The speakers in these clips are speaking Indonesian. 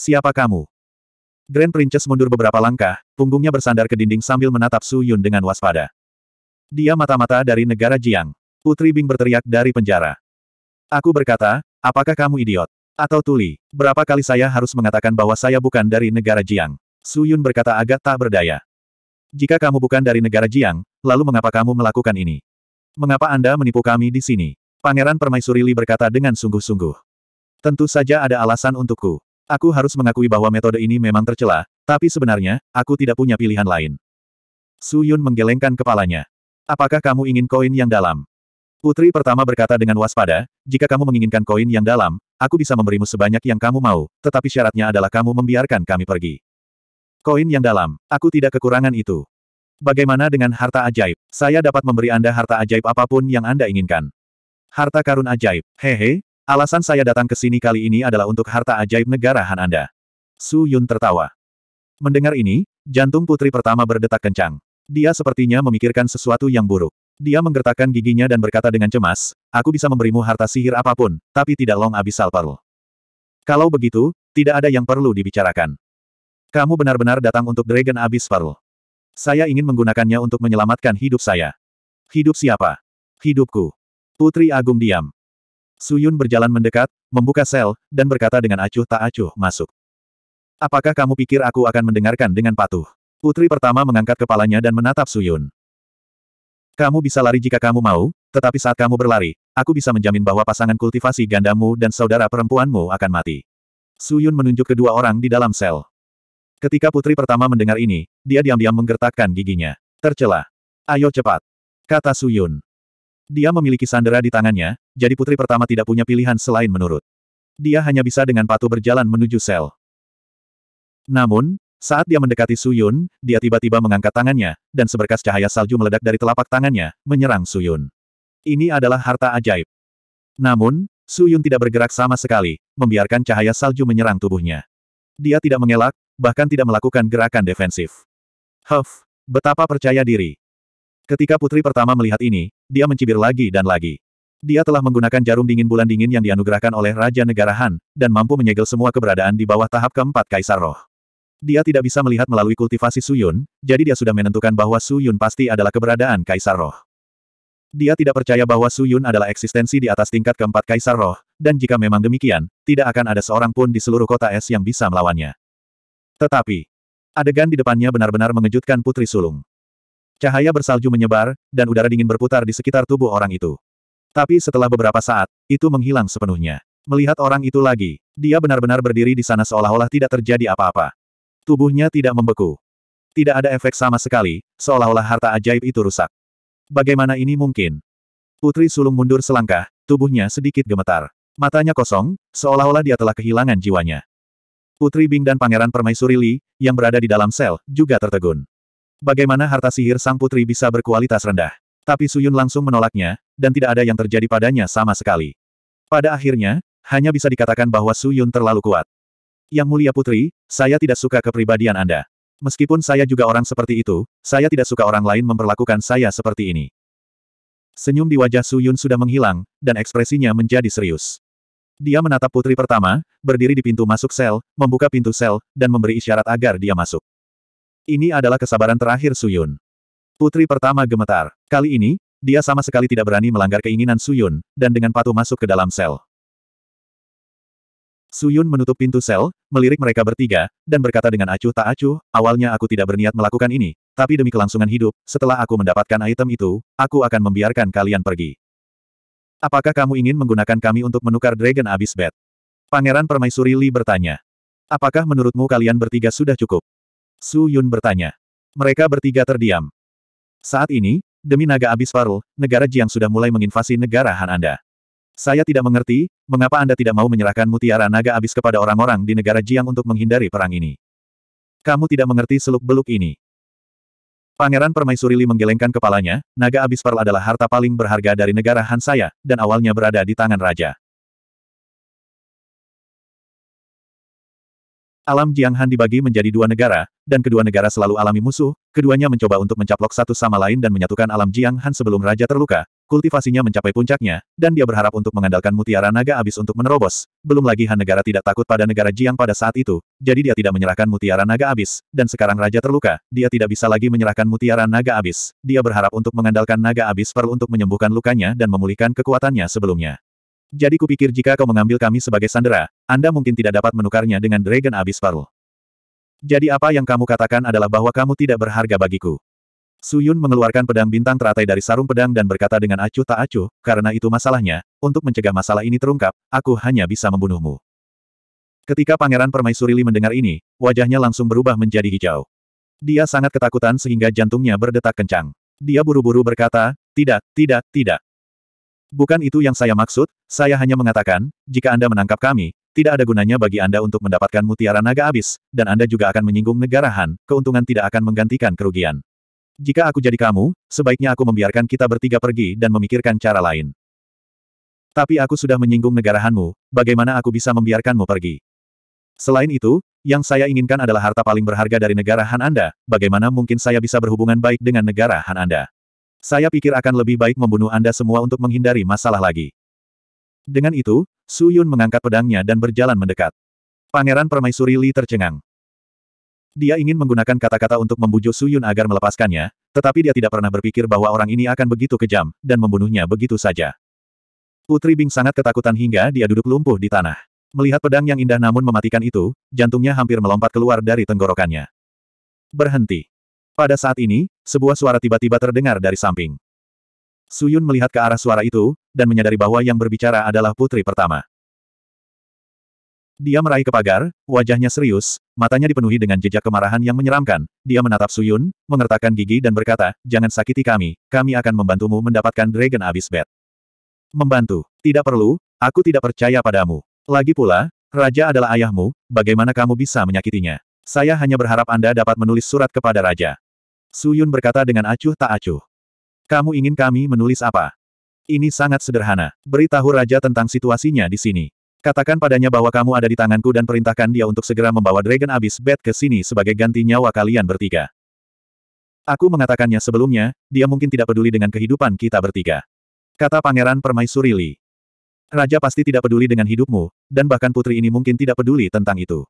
Siapa kamu? Grand Princess mundur beberapa langkah, punggungnya bersandar ke dinding sambil menatap Su Yun dengan waspada. Dia mata-mata dari negara Jiang. Putri Bing berteriak dari penjara. Aku berkata, apakah kamu idiot? Atau tuli? Berapa kali saya harus mengatakan bahwa saya bukan dari negara Jiang? Su Yun berkata agak tak berdaya. Jika kamu bukan dari negara Jiang, lalu mengapa kamu melakukan ini? Mengapa Anda menipu kami di sini? Pangeran Permaisuri Li berkata dengan sungguh-sungguh. Tentu saja ada alasan untukku. Aku harus mengakui bahwa metode ini memang tercela, tapi sebenarnya, aku tidak punya pilihan lain. Su Yun menggelengkan kepalanya. Apakah kamu ingin koin yang dalam? Putri pertama berkata dengan waspada, jika kamu menginginkan koin yang dalam, aku bisa memberimu sebanyak yang kamu mau, tetapi syaratnya adalah kamu membiarkan kami pergi. Koin yang dalam, aku tidak kekurangan itu. Bagaimana dengan harta ajaib? Saya dapat memberi Anda harta ajaib apapun yang Anda inginkan. Harta karun ajaib. Hehe, Alasan saya datang ke sini kali ini adalah untuk harta ajaib negara Han Anda. Su Yun tertawa. Mendengar ini, jantung putri pertama berdetak kencang. Dia sepertinya memikirkan sesuatu yang buruk. Dia menggertakkan giginya dan berkata dengan cemas, aku bisa memberimu harta sihir apapun, tapi tidak long abisal perl. Kalau begitu, tidak ada yang perlu dibicarakan. Kamu benar-benar datang untuk Dragon Abyss Pearl. Saya ingin menggunakannya untuk menyelamatkan hidup saya. Hidup siapa? Hidupku. Putri Agung diam. Suyun berjalan mendekat, membuka sel, dan berkata dengan acuh tak acuh, masuk. Apakah kamu pikir aku akan mendengarkan dengan patuh? Putri pertama mengangkat kepalanya dan menatap Suyun. Kamu bisa lari jika kamu mau, tetapi saat kamu berlari, aku bisa menjamin bahwa pasangan kultivasi gandamu dan saudara perempuanmu akan mati. Suyun menunjuk kedua orang di dalam sel. Ketika putri pertama mendengar ini, dia diam-diam menggertakkan giginya. Tercela. Ayo cepat. Kata Suyun. Dia memiliki sandera di tangannya, jadi putri pertama tidak punya pilihan selain menurut. Dia hanya bisa dengan patuh berjalan menuju sel. Namun, saat dia mendekati Suyun, dia tiba-tiba mengangkat tangannya, dan seberkas cahaya salju meledak dari telapak tangannya, menyerang Suyun. Ini adalah harta ajaib. Namun, Suyun tidak bergerak sama sekali, membiarkan cahaya salju menyerang tubuhnya. Dia tidak mengelak, bahkan tidak melakukan gerakan defensif. Huff, betapa percaya diri. Ketika putri pertama melihat ini, dia mencibir lagi dan lagi. Dia telah menggunakan jarum dingin bulan dingin yang dianugerahkan oleh Raja Negara Han, dan mampu menyegel semua keberadaan di bawah tahap keempat Kaisar Roh. Dia tidak bisa melihat melalui kultivasi Suyun, jadi dia sudah menentukan bahwa Suyun pasti adalah keberadaan Kaisar Roh. Dia tidak percaya bahwa Suyun adalah eksistensi di atas tingkat keempat Kaisar Roh, dan jika memang demikian, tidak akan ada seorang pun di seluruh kota es yang bisa melawannya. Tetapi, adegan di depannya benar-benar mengejutkan Putri Sulung. Cahaya bersalju menyebar, dan udara dingin berputar di sekitar tubuh orang itu. Tapi setelah beberapa saat, itu menghilang sepenuhnya. Melihat orang itu lagi, dia benar-benar berdiri di sana seolah-olah tidak terjadi apa-apa. Tubuhnya tidak membeku. Tidak ada efek sama sekali, seolah-olah harta ajaib itu rusak. Bagaimana ini mungkin? Putri sulung mundur selangkah, tubuhnya sedikit gemetar. Matanya kosong, seolah-olah dia telah kehilangan jiwanya. Putri Bing dan Pangeran Permaisuri Li, yang berada di dalam sel, juga tertegun. Bagaimana harta sihir sang putri bisa berkualitas rendah? Tapi Suyun langsung menolaknya, dan tidak ada yang terjadi padanya sama sekali. Pada akhirnya, hanya bisa dikatakan bahwa Suyun terlalu kuat. Yang mulia putri, saya tidak suka kepribadian Anda. Meskipun saya juga orang seperti itu, saya tidak suka orang lain memperlakukan saya seperti ini. Senyum di wajah Suyun sudah menghilang, dan ekspresinya menjadi serius. Dia menatap putri pertama, berdiri di pintu masuk sel, membuka pintu sel, dan memberi isyarat agar dia masuk. Ini adalah kesabaran terakhir Suyun. Putri pertama gemetar. Kali ini, dia sama sekali tidak berani melanggar keinginan Suyun, dan dengan patuh masuk ke dalam sel. Suyun menutup pintu sel, melirik mereka bertiga, dan berkata dengan acuh tak acuh, awalnya aku tidak berniat melakukan ini, tapi demi kelangsungan hidup, setelah aku mendapatkan item itu, aku akan membiarkan kalian pergi. Apakah kamu ingin menggunakan kami untuk menukar Dragon Abyss Bed? Pangeran Permaisuri Li bertanya. Apakah menurutmu kalian bertiga sudah cukup? Su Yun bertanya. Mereka bertiga terdiam. Saat ini, demi naga abis paruh, negara Jiang sudah mulai menginvasi negara Han Anda. Saya tidak mengerti, mengapa Anda tidak mau menyerahkan mutiara naga abis kepada orang-orang di negara Jiang untuk menghindari perang ini. Kamu tidak mengerti seluk-beluk ini. Pangeran Permaisuri Li menggelengkan kepalanya, naga abis perl adalah harta paling berharga dari negara Han saya, dan awalnya berada di tangan raja. Alam Jianghan dibagi menjadi dua negara, dan kedua negara selalu alami musuh, keduanya mencoba untuk mencaplok satu sama lain dan menyatukan alam Jianghan sebelum Raja terluka, kultivasinya mencapai puncaknya, dan dia berharap untuk mengandalkan mutiara naga abis untuk menerobos. Belum lagi Han negara tidak takut pada negara Jiang pada saat itu, jadi dia tidak menyerahkan mutiara naga abis, dan sekarang Raja terluka, dia tidak bisa lagi menyerahkan mutiara naga abis. Dia berharap untuk mengandalkan naga abis perlu untuk menyembuhkan lukanya dan memulihkan kekuatannya sebelumnya. Jadi kupikir jika kau mengambil kami sebagai sandera, anda mungkin tidak dapat menukarnya dengan Dragon Abyss Pearl. Jadi apa yang kamu katakan adalah bahwa kamu tidak berharga bagiku. Suyun mengeluarkan pedang bintang teratai dari sarung pedang dan berkata dengan acuh tak acuh, karena itu masalahnya, untuk mencegah masalah ini terungkap, aku hanya bisa membunuhmu. Ketika Pangeran Permaisuri Li mendengar ini, wajahnya langsung berubah menjadi hijau. Dia sangat ketakutan sehingga jantungnya berdetak kencang. Dia buru-buru berkata, tidak, tidak, tidak. Bukan itu yang saya maksud, saya hanya mengatakan, jika Anda menangkap kami, tidak ada gunanya bagi Anda untuk mendapatkan mutiara naga abis, dan Anda juga akan menyinggung negara Han, keuntungan tidak akan menggantikan kerugian. Jika aku jadi kamu, sebaiknya aku membiarkan kita bertiga pergi dan memikirkan cara lain. Tapi aku sudah menyinggung negara Hanmu, bagaimana aku bisa membiarkanmu pergi? Selain itu, yang saya inginkan adalah harta paling berharga dari negara Han Anda, bagaimana mungkin saya bisa berhubungan baik dengan negara Han Anda? Saya pikir akan lebih baik membunuh Anda semua untuk menghindari masalah lagi. Dengan itu, Su Yun mengangkat pedangnya dan berjalan mendekat. Pangeran Permaisuri Li tercengang. Dia ingin menggunakan kata-kata untuk membujuk Su Yun agar melepaskannya, tetapi dia tidak pernah berpikir bahwa orang ini akan begitu kejam, dan membunuhnya begitu saja. Putri Bing sangat ketakutan hingga dia duduk lumpuh di tanah. Melihat pedang yang indah namun mematikan itu, jantungnya hampir melompat keluar dari tenggorokannya. Berhenti. Pada saat ini, sebuah suara tiba-tiba terdengar dari samping. Suyun melihat ke arah suara itu, dan menyadari bahwa yang berbicara adalah putri pertama. Dia meraih ke pagar, wajahnya serius, matanya dipenuhi dengan jejak kemarahan yang menyeramkan. Dia menatap Suyun, mengertakkan gigi dan berkata, Jangan sakiti kami, kami akan membantumu mendapatkan Dragon Abyss Bed. Membantu. Tidak perlu, aku tidak percaya padamu. Lagi pula, Raja adalah ayahmu, bagaimana kamu bisa menyakitinya? Saya hanya berharap Anda dapat menulis surat kepada Raja. Suyun berkata dengan acuh tak acuh. Kamu ingin kami menulis apa? Ini sangat sederhana. Beritahu Raja tentang situasinya di sini. Katakan padanya bahwa kamu ada di tanganku dan perintahkan dia untuk segera membawa Dragon Abyss Bed ke sini sebagai ganti nyawa kalian bertiga. Aku mengatakannya sebelumnya, dia mungkin tidak peduli dengan kehidupan kita bertiga. Kata Pangeran Permaisuri Li. Raja pasti tidak peduli dengan hidupmu, dan bahkan putri ini mungkin tidak peduli tentang itu.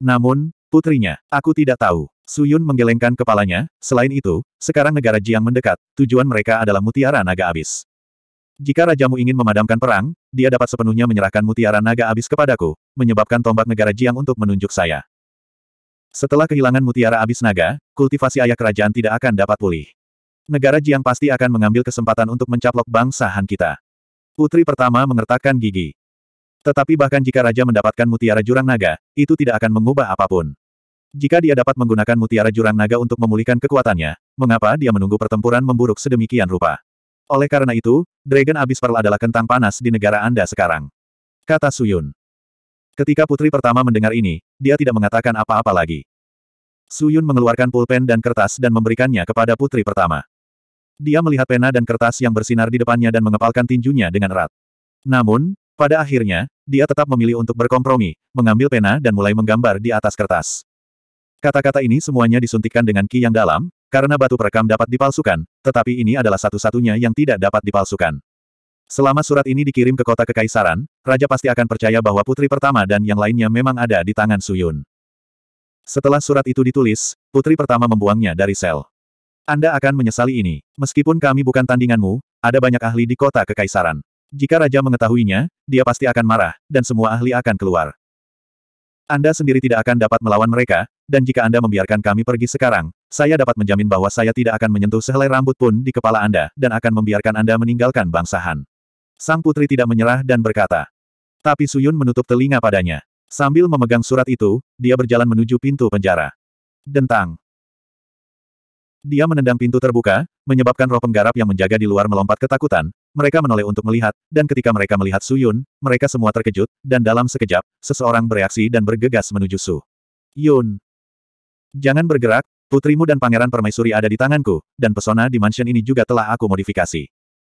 Namun, putrinya, aku tidak tahu. Suyun menggelengkan kepalanya, selain itu, sekarang negara Jiang mendekat, tujuan mereka adalah mutiara naga abis. Jika rajamu ingin memadamkan perang, dia dapat sepenuhnya menyerahkan mutiara naga abis kepadaku, menyebabkan tombak negara Jiang untuk menunjuk saya. Setelah kehilangan mutiara abis naga, kultivasi ayah kerajaan tidak akan dapat pulih. Negara Jiang pasti akan mengambil kesempatan untuk mencaplok bangsa Han kita. Putri pertama mengertakkan gigi. Tetapi bahkan jika raja mendapatkan mutiara jurang naga, itu tidak akan mengubah apapun. Jika dia dapat menggunakan mutiara jurang naga untuk memulihkan kekuatannya, mengapa dia menunggu pertempuran memburuk sedemikian rupa? Oleh karena itu, Dragon Abyss Pearl adalah kentang panas di negara Anda sekarang. Kata Suyun. Ketika putri pertama mendengar ini, dia tidak mengatakan apa-apa lagi. Suyun mengeluarkan pulpen dan kertas dan memberikannya kepada putri pertama. Dia melihat pena dan kertas yang bersinar di depannya dan mengepalkan tinjunya dengan erat. Namun, pada akhirnya, dia tetap memilih untuk berkompromi, mengambil pena dan mulai menggambar di atas kertas. Kata-kata ini semuanya disuntikan dengan ki yang dalam, karena batu perekam dapat dipalsukan, tetapi ini adalah satu-satunya yang tidak dapat dipalsukan. Selama surat ini dikirim ke kota kekaisaran, raja pasti akan percaya bahwa putri pertama dan yang lainnya memang ada di tangan Suyun. Setelah surat itu ditulis, putri pertama membuangnya dari sel. Anda akan menyesali ini. Meskipun kami bukan tandinganmu, ada banyak ahli di kota kekaisaran. Jika raja mengetahuinya, dia pasti akan marah, dan semua ahli akan keluar. Anda sendiri tidak akan dapat melawan mereka, dan jika Anda membiarkan kami pergi sekarang, saya dapat menjamin bahwa saya tidak akan menyentuh sehelai rambut pun di kepala Anda, dan akan membiarkan Anda meninggalkan bangsa Han. Sang putri tidak menyerah dan berkata. Tapi Suyun menutup telinga padanya. Sambil memegang surat itu, dia berjalan menuju pintu penjara. Dentang. Dia menendang pintu terbuka, menyebabkan roh penggarap yang menjaga di luar melompat ketakutan, mereka menoleh untuk melihat, dan ketika mereka melihat Su Yun, mereka semua terkejut, dan dalam sekejap, seseorang bereaksi dan bergegas menuju Su. Yun. Jangan bergerak, putrimu dan pangeran permaisuri ada di tanganku, dan pesona di mansion ini juga telah aku modifikasi.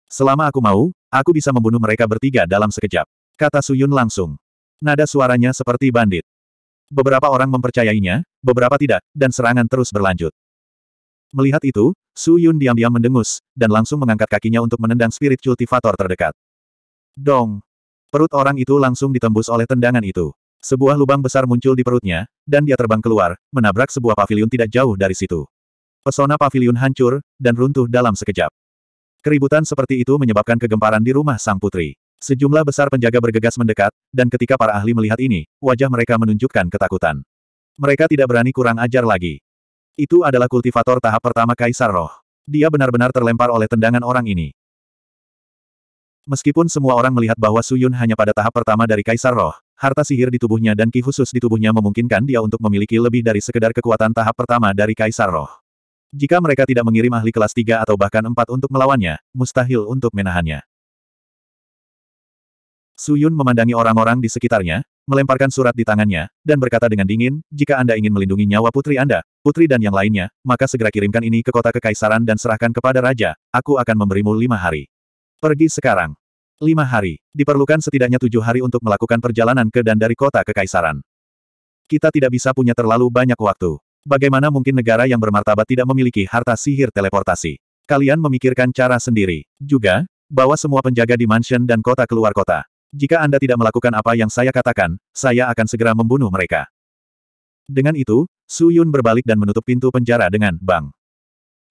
Selama aku mau, aku bisa membunuh mereka bertiga dalam sekejap. Kata Su Yun langsung. Nada suaranya seperti bandit. Beberapa orang mempercayainya, beberapa tidak, dan serangan terus berlanjut. Melihat itu, Su Yun diam-diam mendengus, dan langsung mengangkat kakinya untuk menendang spirit cultivator terdekat. Dong! Perut orang itu langsung ditembus oleh tendangan itu. Sebuah lubang besar muncul di perutnya, dan dia terbang keluar, menabrak sebuah pavilion tidak jauh dari situ. Pesona pavilion hancur, dan runtuh dalam sekejap. Keributan seperti itu menyebabkan kegemparan di rumah sang putri. Sejumlah besar penjaga bergegas mendekat, dan ketika para ahli melihat ini, wajah mereka menunjukkan ketakutan. Mereka tidak berani kurang ajar lagi. Itu adalah kultivator tahap pertama Kaisar Roh. Dia benar-benar terlempar oleh tendangan orang ini. Meskipun semua orang melihat bahwa Suyun hanya pada tahap pertama dari Kaisar Roh, harta sihir di tubuhnya dan ki khusus di tubuhnya memungkinkan dia untuk memiliki lebih dari sekedar kekuatan tahap pertama dari Kaisar Roh. Jika mereka tidak mengirim ahli kelas 3 atau bahkan 4 untuk melawannya, mustahil untuk menahannya. Suyun memandangi orang-orang di sekitarnya, melemparkan surat di tangannya, dan berkata dengan dingin, jika Anda ingin melindungi nyawa putri Anda, putri dan yang lainnya, maka segera kirimkan ini ke kota kekaisaran dan serahkan kepada raja, aku akan memberimu lima hari. Pergi sekarang. Lima hari. Diperlukan setidaknya tujuh hari untuk melakukan perjalanan ke dan dari kota kekaisaran. Kita tidak bisa punya terlalu banyak waktu. Bagaimana mungkin negara yang bermartabat tidak memiliki harta sihir teleportasi? Kalian memikirkan cara sendiri. Juga, bawa semua penjaga di mansion dan kota keluar kota jika Anda tidak melakukan apa yang saya katakan, saya akan segera membunuh mereka. Dengan itu, Su Yun berbalik dan menutup pintu penjara dengan bang.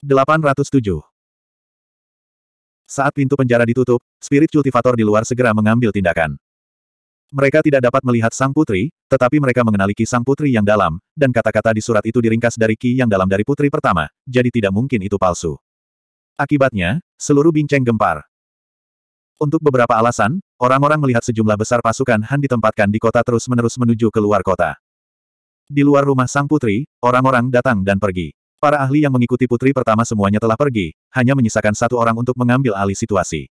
807 Saat pintu penjara ditutup, spirit kultivator di luar segera mengambil tindakan. Mereka tidak dapat melihat sang putri, tetapi mereka mengenali ki sang putri yang dalam, dan kata-kata di surat itu diringkas dari ki yang dalam dari putri pertama, jadi tidak mungkin itu palsu. Akibatnya, seluruh binceng gempar. Untuk beberapa alasan, orang-orang melihat sejumlah besar pasukan Han ditempatkan di kota terus-menerus menuju ke luar kota. Di luar rumah sang putri, orang-orang datang dan pergi. Para ahli yang mengikuti putri pertama semuanya telah pergi, hanya menyisakan satu orang untuk mengambil alih situasi.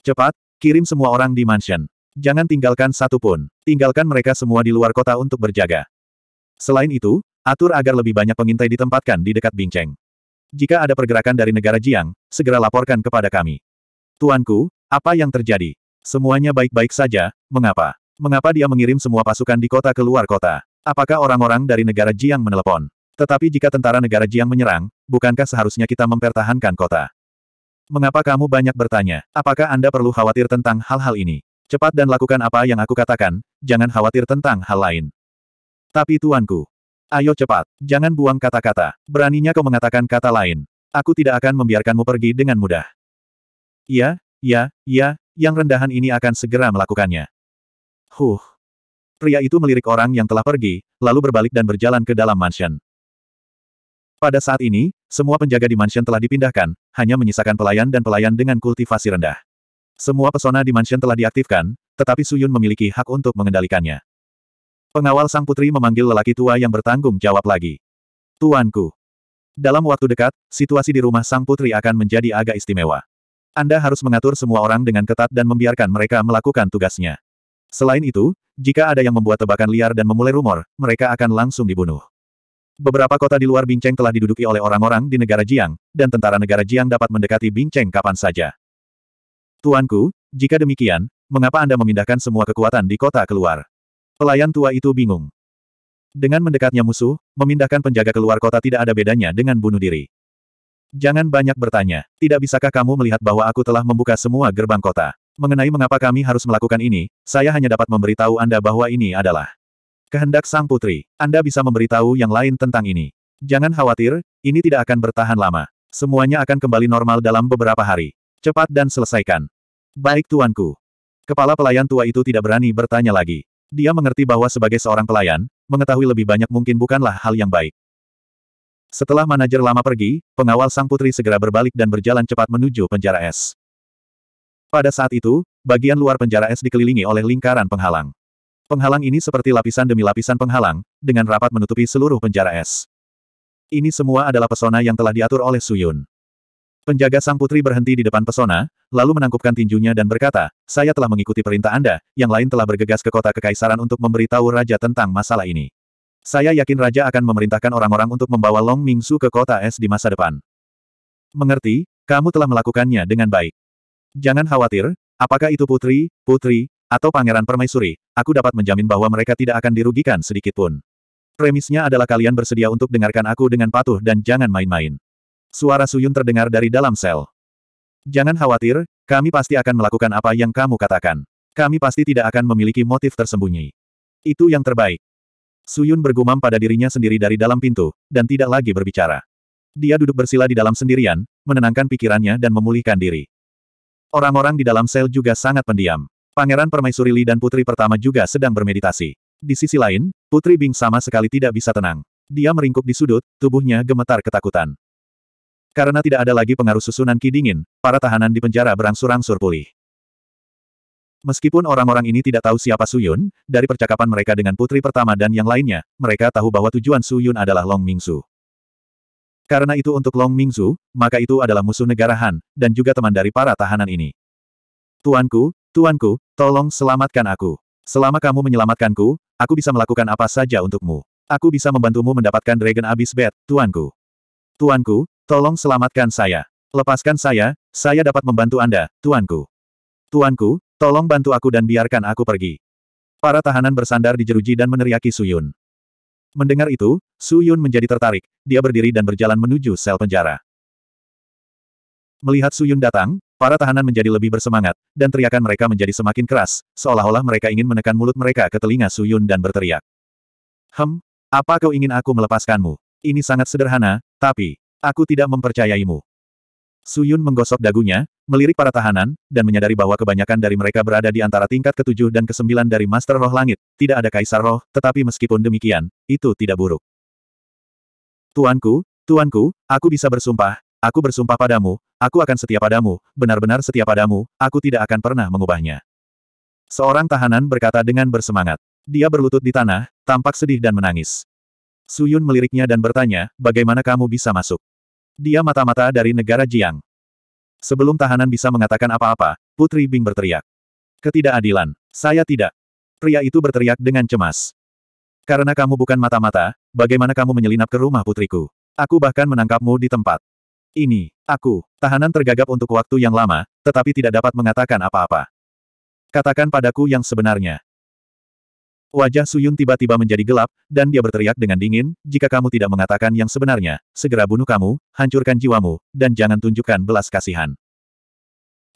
Cepat, kirim semua orang di mansion. Jangan tinggalkan satu pun. Tinggalkan mereka semua di luar kota untuk berjaga. Selain itu, atur agar lebih banyak pengintai ditempatkan di dekat Bingceng. Jika ada pergerakan dari negara Jiang, segera laporkan kepada kami. Tuanku, apa yang terjadi? Semuanya baik-baik saja, mengapa? Mengapa dia mengirim semua pasukan di kota ke luar kota? Apakah orang-orang dari negara Jiang menelepon? Tetapi jika tentara negara Jiang menyerang, bukankah seharusnya kita mempertahankan kota? Mengapa kamu banyak bertanya? Apakah Anda perlu khawatir tentang hal-hal ini? Cepat dan lakukan apa yang aku katakan, jangan khawatir tentang hal lain. Tapi tuanku, ayo cepat, jangan buang kata-kata. Beraninya kau mengatakan kata lain. Aku tidak akan membiarkanmu pergi dengan mudah. Iya, Ya, ya, yang rendahan ini akan segera melakukannya. Huh. Pria itu melirik orang yang telah pergi, lalu berbalik dan berjalan ke dalam mansion. Pada saat ini, semua penjaga di mansion telah dipindahkan, hanya menyisakan pelayan dan pelayan dengan kultivasi rendah. Semua pesona di mansion telah diaktifkan, tetapi Suyun memiliki hak untuk mengendalikannya. Pengawal sang putri memanggil lelaki tua yang bertanggung jawab lagi. Tuanku. Dalam waktu dekat, situasi di rumah sang putri akan menjadi agak istimewa. Anda harus mengatur semua orang dengan ketat dan membiarkan mereka melakukan tugasnya. Selain itu, jika ada yang membuat tebakan liar dan memulai rumor, mereka akan langsung dibunuh. Beberapa kota di luar Bingceng telah diduduki oleh orang-orang di negara Jiang, dan tentara negara Jiang dapat mendekati Bingceng kapan saja. Tuanku, jika demikian, mengapa Anda memindahkan semua kekuatan di kota keluar? Pelayan tua itu bingung. Dengan mendekatnya musuh, memindahkan penjaga keluar kota tidak ada bedanya dengan bunuh diri. Jangan banyak bertanya. Tidak bisakah kamu melihat bahwa aku telah membuka semua gerbang kota? Mengenai mengapa kami harus melakukan ini, saya hanya dapat memberitahu Anda bahwa ini adalah kehendak sang putri. Anda bisa memberitahu yang lain tentang ini. Jangan khawatir, ini tidak akan bertahan lama. Semuanya akan kembali normal dalam beberapa hari. Cepat dan selesaikan. Baik tuanku. Kepala pelayan tua itu tidak berani bertanya lagi. Dia mengerti bahwa sebagai seorang pelayan, mengetahui lebih banyak mungkin bukanlah hal yang baik. Setelah manajer lama pergi, pengawal sang putri segera berbalik dan berjalan cepat menuju penjara es. Pada saat itu, bagian luar penjara es dikelilingi oleh lingkaran penghalang. Penghalang ini seperti lapisan demi lapisan penghalang, dengan rapat menutupi seluruh penjara es. Ini semua adalah pesona yang telah diatur oleh Suyun. Penjaga sang putri berhenti di depan pesona, lalu menangkupkan tinjunya dan berkata, saya telah mengikuti perintah Anda, yang lain telah bergegas ke kota kekaisaran untuk memberitahu raja tentang masalah ini. Saya yakin Raja akan memerintahkan orang-orang untuk membawa Long Mingsu ke kota es di masa depan. Mengerti, kamu telah melakukannya dengan baik. Jangan khawatir, apakah itu putri, putri, atau pangeran permaisuri, aku dapat menjamin bahwa mereka tidak akan dirugikan sedikitpun. Premisnya adalah kalian bersedia untuk dengarkan aku dengan patuh dan jangan main-main. Suara Suyun terdengar dari dalam sel. Jangan khawatir, kami pasti akan melakukan apa yang kamu katakan. Kami pasti tidak akan memiliki motif tersembunyi. Itu yang terbaik. Suyun bergumam pada dirinya sendiri dari dalam pintu, dan tidak lagi berbicara. Dia duduk bersila di dalam sendirian, menenangkan pikirannya dan memulihkan diri. Orang-orang di dalam sel juga sangat pendiam. Pangeran Permaisuri Li dan Putri Pertama juga sedang bermeditasi. Di sisi lain, Putri Bing sama sekali tidak bisa tenang. Dia meringkuk di sudut, tubuhnya gemetar ketakutan. Karena tidak ada lagi pengaruh susunan ki dingin, para tahanan di penjara berangsur-angsur pulih. Meskipun orang-orang ini tidak tahu siapa Suyun, dari percakapan mereka dengan putri pertama dan yang lainnya, mereka tahu bahwa tujuan Suyun adalah Long Mingzu. Karena itu untuk Long Mingzu, maka itu adalah musuh negara Han, dan juga teman dari para tahanan ini. Tuanku, tuanku, tolong selamatkan aku. Selama kamu menyelamatkanku, aku bisa melakukan apa saja untukmu. Aku bisa membantumu mendapatkan Dragon Abyss Bed, tuanku. Tuanku, tolong selamatkan saya. Lepaskan saya, saya dapat membantu Anda, tuanku. Tuanku, Tolong bantu aku dan biarkan aku pergi. Para tahanan bersandar di jeruji dan meneriaki Suyun. Mendengar itu, Suyun menjadi tertarik, dia berdiri dan berjalan menuju sel penjara. Melihat Suyun datang, para tahanan menjadi lebih bersemangat, dan teriakan mereka menjadi semakin keras, seolah-olah mereka ingin menekan mulut mereka ke telinga Suyun dan berteriak. Hem, apa kau ingin aku melepaskanmu? Ini sangat sederhana, tapi, aku tidak mempercayaimu. Suyun menggosok dagunya, melirik para tahanan, dan menyadari bahwa kebanyakan dari mereka berada di antara tingkat ketujuh dan kesembilan dari Master Roh Langit. Tidak ada Kaisar Roh, tetapi meskipun demikian, itu tidak buruk. Tuanku, tuanku, aku bisa bersumpah, aku bersumpah padamu, aku akan setia padamu, benar-benar setia padamu, aku tidak akan pernah mengubahnya. Seorang tahanan berkata dengan bersemangat. Dia berlutut di tanah, tampak sedih dan menangis. Suyun meliriknya dan bertanya, bagaimana kamu bisa masuk? Dia mata-mata dari negara Jiang. Sebelum tahanan bisa mengatakan apa-apa, Putri Bing berteriak. Ketidakadilan. Saya tidak. Pria itu berteriak dengan cemas. Karena kamu bukan mata-mata, bagaimana kamu menyelinap ke rumah putriku? Aku bahkan menangkapmu di tempat. Ini, aku, tahanan tergagap untuk waktu yang lama, tetapi tidak dapat mengatakan apa-apa. Katakan padaku yang sebenarnya. Wajah Suyun tiba-tiba menjadi gelap, dan dia berteriak dengan dingin, jika kamu tidak mengatakan yang sebenarnya, segera bunuh kamu, hancurkan jiwamu, dan jangan tunjukkan belas kasihan.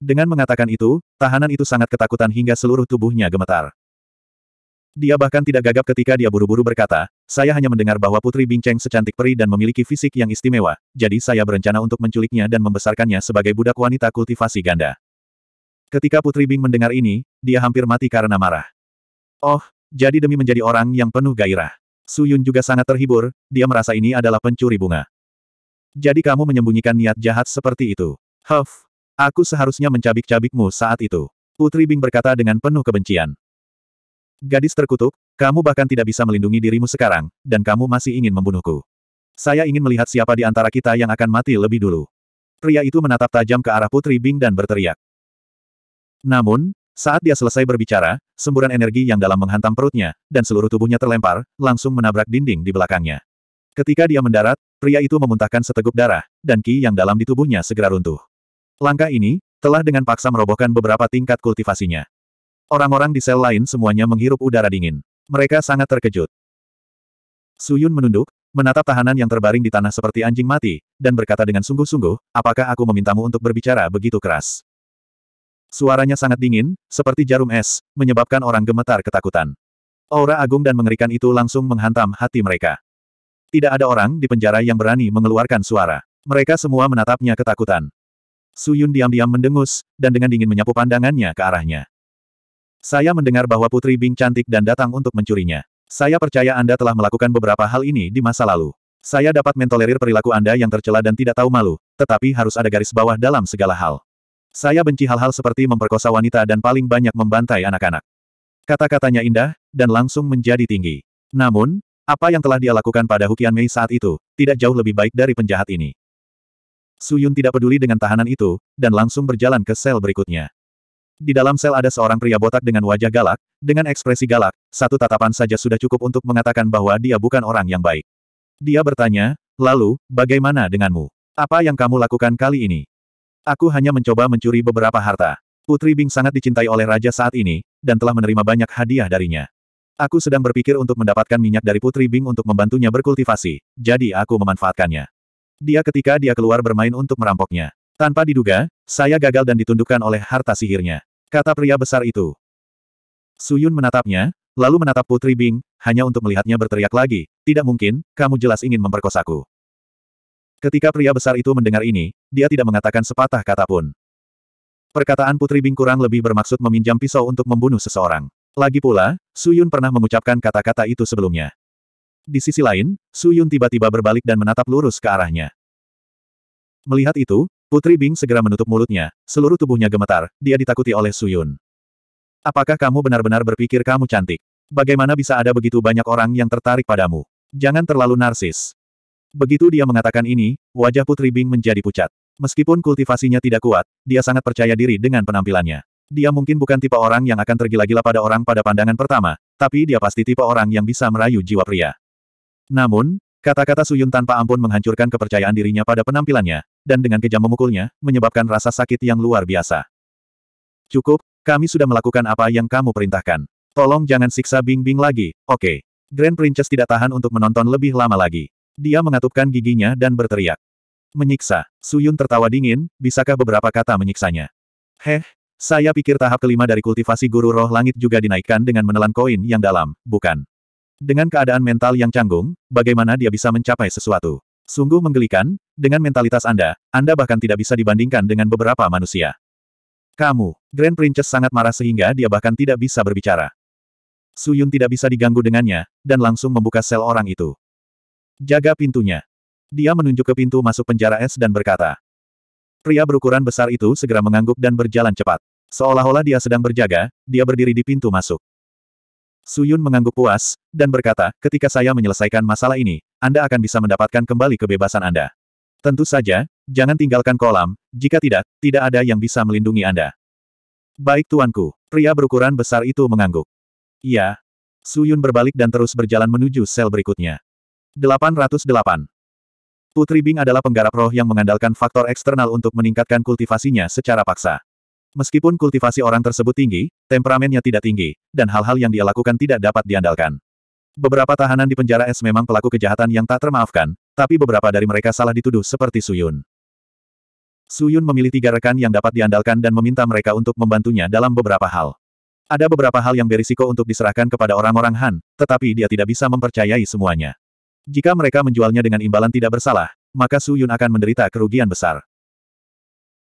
Dengan mengatakan itu, tahanan itu sangat ketakutan hingga seluruh tubuhnya gemetar. Dia bahkan tidak gagap ketika dia buru-buru berkata, saya hanya mendengar bahwa Putri Bingceng secantik peri dan memiliki fisik yang istimewa, jadi saya berencana untuk menculiknya dan membesarkannya sebagai budak wanita kultivasi ganda. Ketika Putri Bing mendengar ini, dia hampir mati karena marah. Oh, jadi demi menjadi orang yang penuh gairah. Suyun juga sangat terhibur, dia merasa ini adalah pencuri bunga. Jadi kamu menyembunyikan niat jahat seperti itu. Huff, aku seharusnya mencabik-cabikmu saat itu. Putri Bing berkata dengan penuh kebencian. Gadis terkutuk, kamu bahkan tidak bisa melindungi dirimu sekarang, dan kamu masih ingin membunuhku. Saya ingin melihat siapa di antara kita yang akan mati lebih dulu. Pria itu menatap tajam ke arah Putri Bing dan berteriak. Namun, saat dia selesai berbicara, semburan energi yang dalam menghantam perutnya, dan seluruh tubuhnya terlempar, langsung menabrak dinding di belakangnya. Ketika dia mendarat, pria itu memuntahkan seteguk darah, dan ki yang dalam di tubuhnya segera runtuh. Langkah ini, telah dengan paksa merobohkan beberapa tingkat kultivasinya. Orang-orang di sel lain semuanya menghirup udara dingin. Mereka sangat terkejut. Suyun menunduk, menatap tahanan yang terbaring di tanah seperti anjing mati, dan berkata dengan sungguh-sungguh, apakah aku memintamu untuk berbicara begitu keras? Suaranya sangat dingin, seperti jarum es, menyebabkan orang gemetar ketakutan. Aura agung dan mengerikan itu langsung menghantam hati mereka. Tidak ada orang di penjara yang berani mengeluarkan suara. Mereka semua menatapnya ketakutan. Su Yun diam-diam mendengus, dan dengan dingin menyapu pandangannya ke arahnya. Saya mendengar bahwa Putri Bing cantik dan datang untuk mencurinya. Saya percaya Anda telah melakukan beberapa hal ini di masa lalu. Saya dapat mentolerir perilaku Anda yang tercela dan tidak tahu malu, tetapi harus ada garis bawah dalam segala hal. Saya benci hal-hal seperti memperkosa wanita dan paling banyak membantai anak-anak. Kata-katanya indah, dan langsung menjadi tinggi. Namun, apa yang telah dia lakukan pada Hukian Mei saat itu, tidak jauh lebih baik dari penjahat ini. Suyun tidak peduli dengan tahanan itu, dan langsung berjalan ke sel berikutnya. Di dalam sel ada seorang pria botak dengan wajah galak, dengan ekspresi galak, satu tatapan saja sudah cukup untuk mengatakan bahwa dia bukan orang yang baik. Dia bertanya, lalu, bagaimana denganmu? Apa yang kamu lakukan kali ini? Aku hanya mencoba mencuri beberapa harta. Putri Bing sangat dicintai oleh raja saat ini, dan telah menerima banyak hadiah darinya. Aku sedang berpikir untuk mendapatkan minyak dari Putri Bing untuk membantunya berkultivasi, jadi aku memanfaatkannya. Dia ketika dia keluar bermain untuk merampoknya. Tanpa diduga, saya gagal dan ditundukkan oleh harta sihirnya. Kata pria besar itu. Suyun menatapnya, lalu menatap Putri Bing, hanya untuk melihatnya berteriak lagi, tidak mungkin, kamu jelas ingin memperkosaku. Ketika pria besar itu mendengar ini, dia tidak mengatakan sepatah kata pun. Perkataan Putri Bing kurang lebih bermaksud meminjam pisau untuk membunuh seseorang. Lagi pula, Su Yun pernah mengucapkan kata-kata itu sebelumnya. Di sisi lain, Su Yun tiba-tiba berbalik dan menatap lurus ke arahnya. Melihat itu, Putri Bing segera menutup mulutnya, seluruh tubuhnya gemetar, dia ditakuti oleh Su Yun. Apakah kamu benar-benar berpikir kamu cantik? Bagaimana bisa ada begitu banyak orang yang tertarik padamu? Jangan terlalu narsis. Begitu dia mengatakan ini, wajah Putri Bing menjadi pucat. Meskipun kultivasinya tidak kuat, dia sangat percaya diri dengan penampilannya. Dia mungkin bukan tipe orang yang akan tergila-gila pada orang pada pandangan pertama, tapi dia pasti tipe orang yang bisa merayu jiwa pria. Namun, kata-kata Suyun tanpa ampun menghancurkan kepercayaan dirinya pada penampilannya, dan dengan kejam memukulnya, menyebabkan rasa sakit yang luar biasa. Cukup, kami sudah melakukan apa yang kamu perintahkan. Tolong jangan siksa Bing Bing lagi, oke. Okay. Grand Princess tidak tahan untuk menonton lebih lama lagi. Dia mengatupkan giginya dan berteriak. Menyiksa. Suyun tertawa dingin, bisakah beberapa kata menyiksanya? Heh, saya pikir tahap kelima dari kultivasi guru roh langit juga dinaikkan dengan menelan koin yang dalam, bukan? Dengan keadaan mental yang canggung, bagaimana dia bisa mencapai sesuatu? Sungguh menggelikan, dengan mentalitas Anda, Anda bahkan tidak bisa dibandingkan dengan beberapa manusia. Kamu, Grand Princess sangat marah sehingga dia bahkan tidak bisa berbicara. Suyun tidak bisa diganggu dengannya, dan langsung membuka sel orang itu. Jaga pintunya. Dia menunjuk ke pintu masuk penjara es dan berkata. Pria berukuran besar itu segera mengangguk dan berjalan cepat. Seolah-olah dia sedang berjaga, dia berdiri di pintu masuk. Suyun mengangguk puas, dan berkata, ketika saya menyelesaikan masalah ini, Anda akan bisa mendapatkan kembali kebebasan Anda. Tentu saja, jangan tinggalkan kolam, jika tidak, tidak ada yang bisa melindungi Anda. Baik tuanku, pria berukuran besar itu mengangguk. Iya. Suyun berbalik dan terus berjalan menuju sel berikutnya. 808. Putri Bing adalah penggarap roh yang mengandalkan faktor eksternal untuk meningkatkan kultivasinya secara paksa. Meskipun kultivasi orang tersebut tinggi, temperamennya tidak tinggi, dan hal-hal yang dia lakukan tidak dapat diandalkan. Beberapa tahanan di penjara es memang pelaku kejahatan yang tak termaafkan, tapi beberapa dari mereka salah dituduh seperti Suyun. Suyun memilih tiga rekan yang dapat diandalkan dan meminta mereka untuk membantunya dalam beberapa hal. Ada beberapa hal yang berisiko untuk diserahkan kepada orang-orang Han, tetapi dia tidak bisa mempercayai semuanya. Jika mereka menjualnya dengan imbalan tidak bersalah, maka Su Yun akan menderita kerugian besar.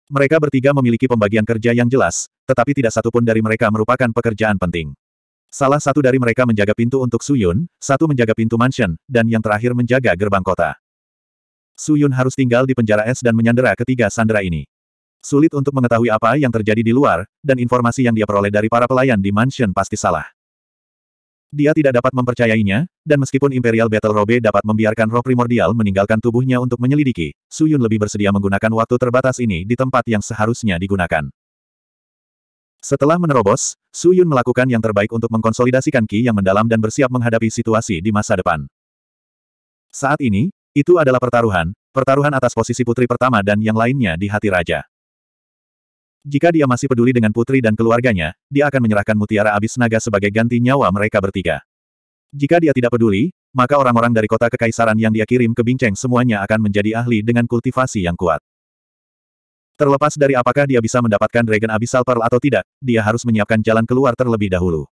Mereka bertiga memiliki pembagian kerja yang jelas, tetapi tidak satu pun dari mereka merupakan pekerjaan penting. Salah satu dari mereka menjaga pintu untuk Su Yun, satu menjaga pintu mansion, dan yang terakhir menjaga gerbang kota. Su Yun harus tinggal di penjara es dan menyandera ketiga sandera ini. Sulit untuk mengetahui apa yang terjadi di luar, dan informasi yang dia peroleh dari para pelayan di mansion pasti salah. Dia tidak dapat mempercayainya, dan meskipun Imperial Battle Robe dapat membiarkan roh primordial meninggalkan tubuhnya untuk menyelidiki, Suyun lebih bersedia menggunakan waktu terbatas ini di tempat yang seharusnya digunakan. Setelah menerobos, Suyun melakukan yang terbaik untuk mengkonsolidasikan Ki yang mendalam dan bersiap menghadapi situasi di masa depan. Saat ini, itu adalah pertaruhan, pertaruhan atas posisi putri pertama dan yang lainnya di hati raja. Jika dia masih peduli dengan putri dan keluarganya, dia akan menyerahkan mutiara abis naga sebagai ganti nyawa mereka bertiga. Jika dia tidak peduli, maka orang-orang dari kota kekaisaran yang dia kirim ke Bingceng semuanya akan menjadi ahli dengan kultivasi yang kuat. Terlepas dari apakah dia bisa mendapatkan Dragon Abyssal Pearl atau tidak, dia harus menyiapkan jalan keluar terlebih dahulu.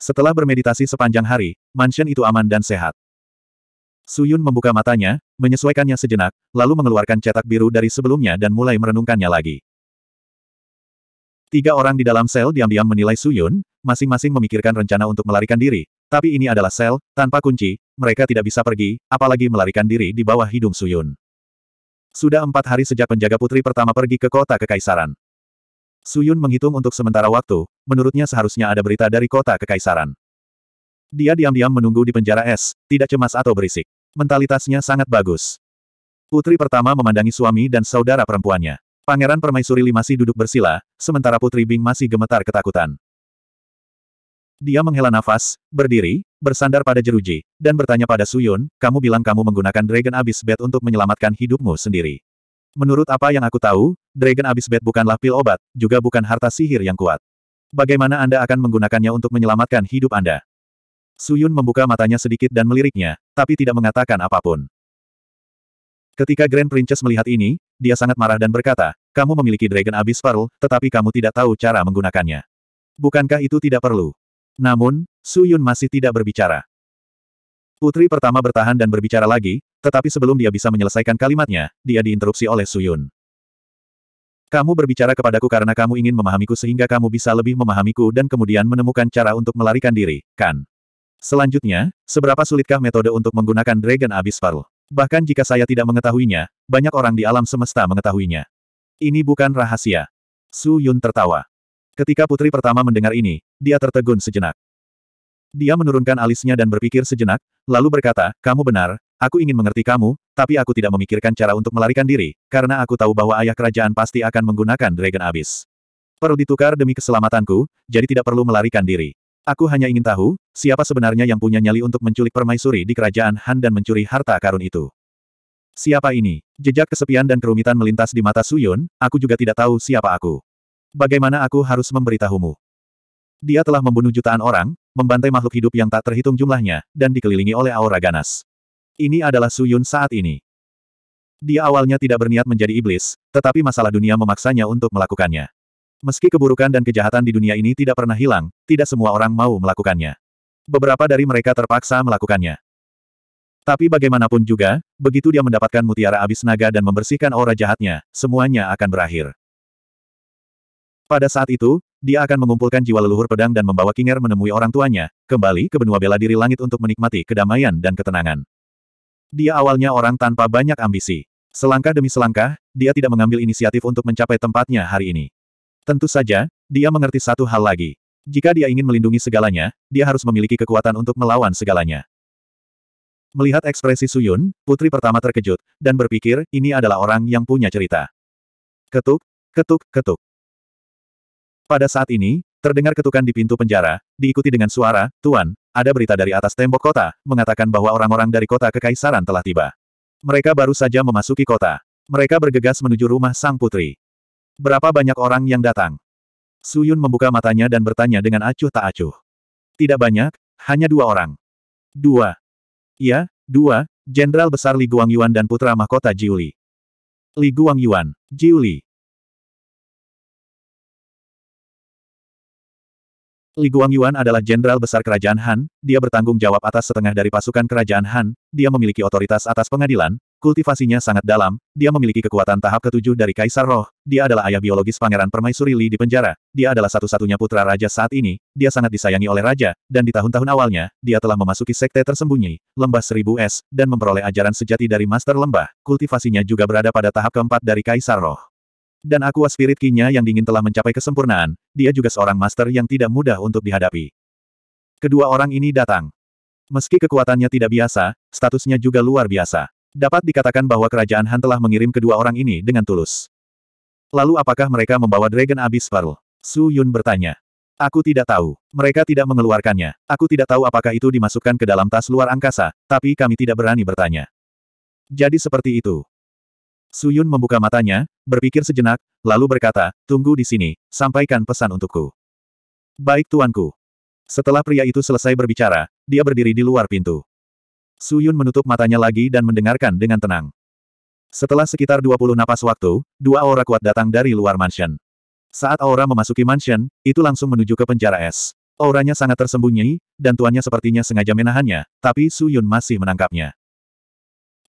Setelah bermeditasi sepanjang hari, mansion itu aman dan sehat. Suyun membuka matanya, menyesuaikannya sejenak, lalu mengeluarkan cetak biru dari sebelumnya dan mulai merenungkannya lagi. Tiga orang di dalam sel diam-diam menilai Suyun, masing-masing memikirkan rencana untuk melarikan diri, tapi ini adalah sel, tanpa kunci, mereka tidak bisa pergi, apalagi melarikan diri di bawah hidung Suyun. Sudah empat hari sejak penjaga putri pertama pergi ke kota kekaisaran. Suyun menghitung untuk sementara waktu, menurutnya seharusnya ada berita dari kota kekaisaran. Dia diam-diam menunggu di penjara es, tidak cemas atau berisik. Mentalitasnya sangat bagus. Putri pertama memandangi suami dan saudara perempuannya. Pangeran Permaisuri Li masih duduk bersila, sementara Putri Bing masih gemetar ketakutan. Dia menghela nafas, berdiri, bersandar pada jeruji, dan bertanya pada Suyun, kamu bilang kamu menggunakan Dragon Abyss Bed untuk menyelamatkan hidupmu sendiri. Menurut apa yang aku tahu, Dragon Abyss Bed bukanlah pil obat, juga bukan harta sihir yang kuat. Bagaimana Anda akan menggunakannya untuk menyelamatkan hidup Anda? Suyun membuka matanya sedikit dan meliriknya, tapi tidak mengatakan apapun. Ketika Grand Princess melihat ini, dia sangat marah dan berkata, kamu memiliki Dragon Abyss Pearl, tetapi kamu tidak tahu cara menggunakannya. Bukankah itu tidak perlu? Namun, Su Yun masih tidak berbicara. Putri pertama bertahan dan berbicara lagi, tetapi sebelum dia bisa menyelesaikan kalimatnya, dia diinterupsi oleh Su Yun. Kamu berbicara kepadaku karena kamu ingin memahamiku sehingga kamu bisa lebih memahamiku dan kemudian menemukan cara untuk melarikan diri, kan? Selanjutnya, seberapa sulitkah metode untuk menggunakan Dragon Abyss Pearl? Bahkan jika saya tidak mengetahuinya, banyak orang di alam semesta mengetahuinya. Ini bukan rahasia. Su Yun tertawa. Ketika putri pertama mendengar ini, dia tertegun sejenak. Dia menurunkan alisnya dan berpikir sejenak, lalu berkata, kamu benar, aku ingin mengerti kamu, tapi aku tidak memikirkan cara untuk melarikan diri, karena aku tahu bahwa ayah kerajaan pasti akan menggunakan Dragon Abyss. Perlu ditukar demi keselamatanku, jadi tidak perlu melarikan diri. Aku hanya ingin tahu, siapa sebenarnya yang punya nyali untuk menculik permaisuri di kerajaan Han dan mencuri harta karun itu. Siapa ini? Jejak kesepian dan kerumitan melintas di mata Suyun, aku juga tidak tahu siapa aku. Bagaimana aku harus memberitahumu? Dia telah membunuh jutaan orang, membantai makhluk hidup yang tak terhitung jumlahnya, dan dikelilingi oleh aura ganas. Ini adalah Suyun saat ini. Dia awalnya tidak berniat menjadi iblis, tetapi masalah dunia memaksanya untuk melakukannya. Meski keburukan dan kejahatan di dunia ini tidak pernah hilang, tidak semua orang mau melakukannya. Beberapa dari mereka terpaksa melakukannya. Tapi bagaimanapun juga, begitu dia mendapatkan mutiara abis naga dan membersihkan aura jahatnya, semuanya akan berakhir. Pada saat itu, dia akan mengumpulkan jiwa leluhur pedang dan membawa Kinger menemui orang tuanya, kembali ke benua bela diri langit untuk menikmati kedamaian dan ketenangan. Dia awalnya orang tanpa banyak ambisi. Selangkah demi selangkah, dia tidak mengambil inisiatif untuk mencapai tempatnya hari ini. Tentu saja, dia mengerti satu hal lagi. Jika dia ingin melindungi segalanya, dia harus memiliki kekuatan untuk melawan segalanya. Melihat ekspresi Suyun, putri pertama terkejut, dan berpikir, ini adalah orang yang punya cerita. Ketuk, ketuk, ketuk. Pada saat ini, terdengar ketukan di pintu penjara, diikuti dengan suara, Tuan, ada berita dari atas tembok kota, mengatakan bahwa orang-orang dari kota kekaisaran telah tiba. Mereka baru saja memasuki kota. Mereka bergegas menuju rumah sang putri. Berapa banyak orang yang datang? Suyun membuka matanya dan bertanya dengan acuh tak acuh. Tidak banyak, hanya dua orang. Dua. Ya, dua, Jenderal Besar Li Guangyuan dan Putra Mahkota Jiuli. Li Guangyuan, Jiuli. Li Guangyuan adalah jenderal besar kerajaan Han, dia bertanggung jawab atas setengah dari pasukan kerajaan Han, dia memiliki otoritas atas pengadilan, Kultivasinya sangat dalam, dia memiliki kekuatan tahap ketujuh dari Kaisar Roh, dia adalah ayah biologis Pangeran Permaisuri Li di penjara, dia adalah satu-satunya putra raja saat ini, dia sangat disayangi oleh raja, dan di tahun-tahun awalnya, dia telah memasuki sekte tersembunyi, Lembah Seribu Es, dan memperoleh ajaran sejati dari Master Lembah, kultivasinya juga berada pada tahap keempat dari Kaisar Roh. Dan aqua spirit kinya yang dingin telah mencapai kesempurnaan, dia juga seorang master yang tidak mudah untuk dihadapi. Kedua orang ini datang. Meski kekuatannya tidak biasa, statusnya juga luar biasa. Dapat dikatakan bahwa kerajaan Han telah mengirim kedua orang ini dengan tulus. Lalu apakah mereka membawa Dragon Abyss Pearl? Su Yun bertanya. Aku tidak tahu. Mereka tidak mengeluarkannya. Aku tidak tahu apakah itu dimasukkan ke dalam tas luar angkasa, tapi kami tidak berani bertanya. Jadi seperti itu. Su Yun membuka matanya, berpikir sejenak, lalu berkata, tunggu di sini, sampaikan pesan untukku. Baik tuanku. Setelah pria itu selesai berbicara, dia berdiri di luar pintu. Su Yun menutup matanya lagi dan mendengarkan dengan tenang. Setelah sekitar 20 napas waktu, dua aura kuat datang dari luar mansion. Saat aura memasuki mansion, itu langsung menuju ke penjara es. Auranya sangat tersembunyi, dan tuannya sepertinya sengaja menahannya, tapi Su Yun masih menangkapnya.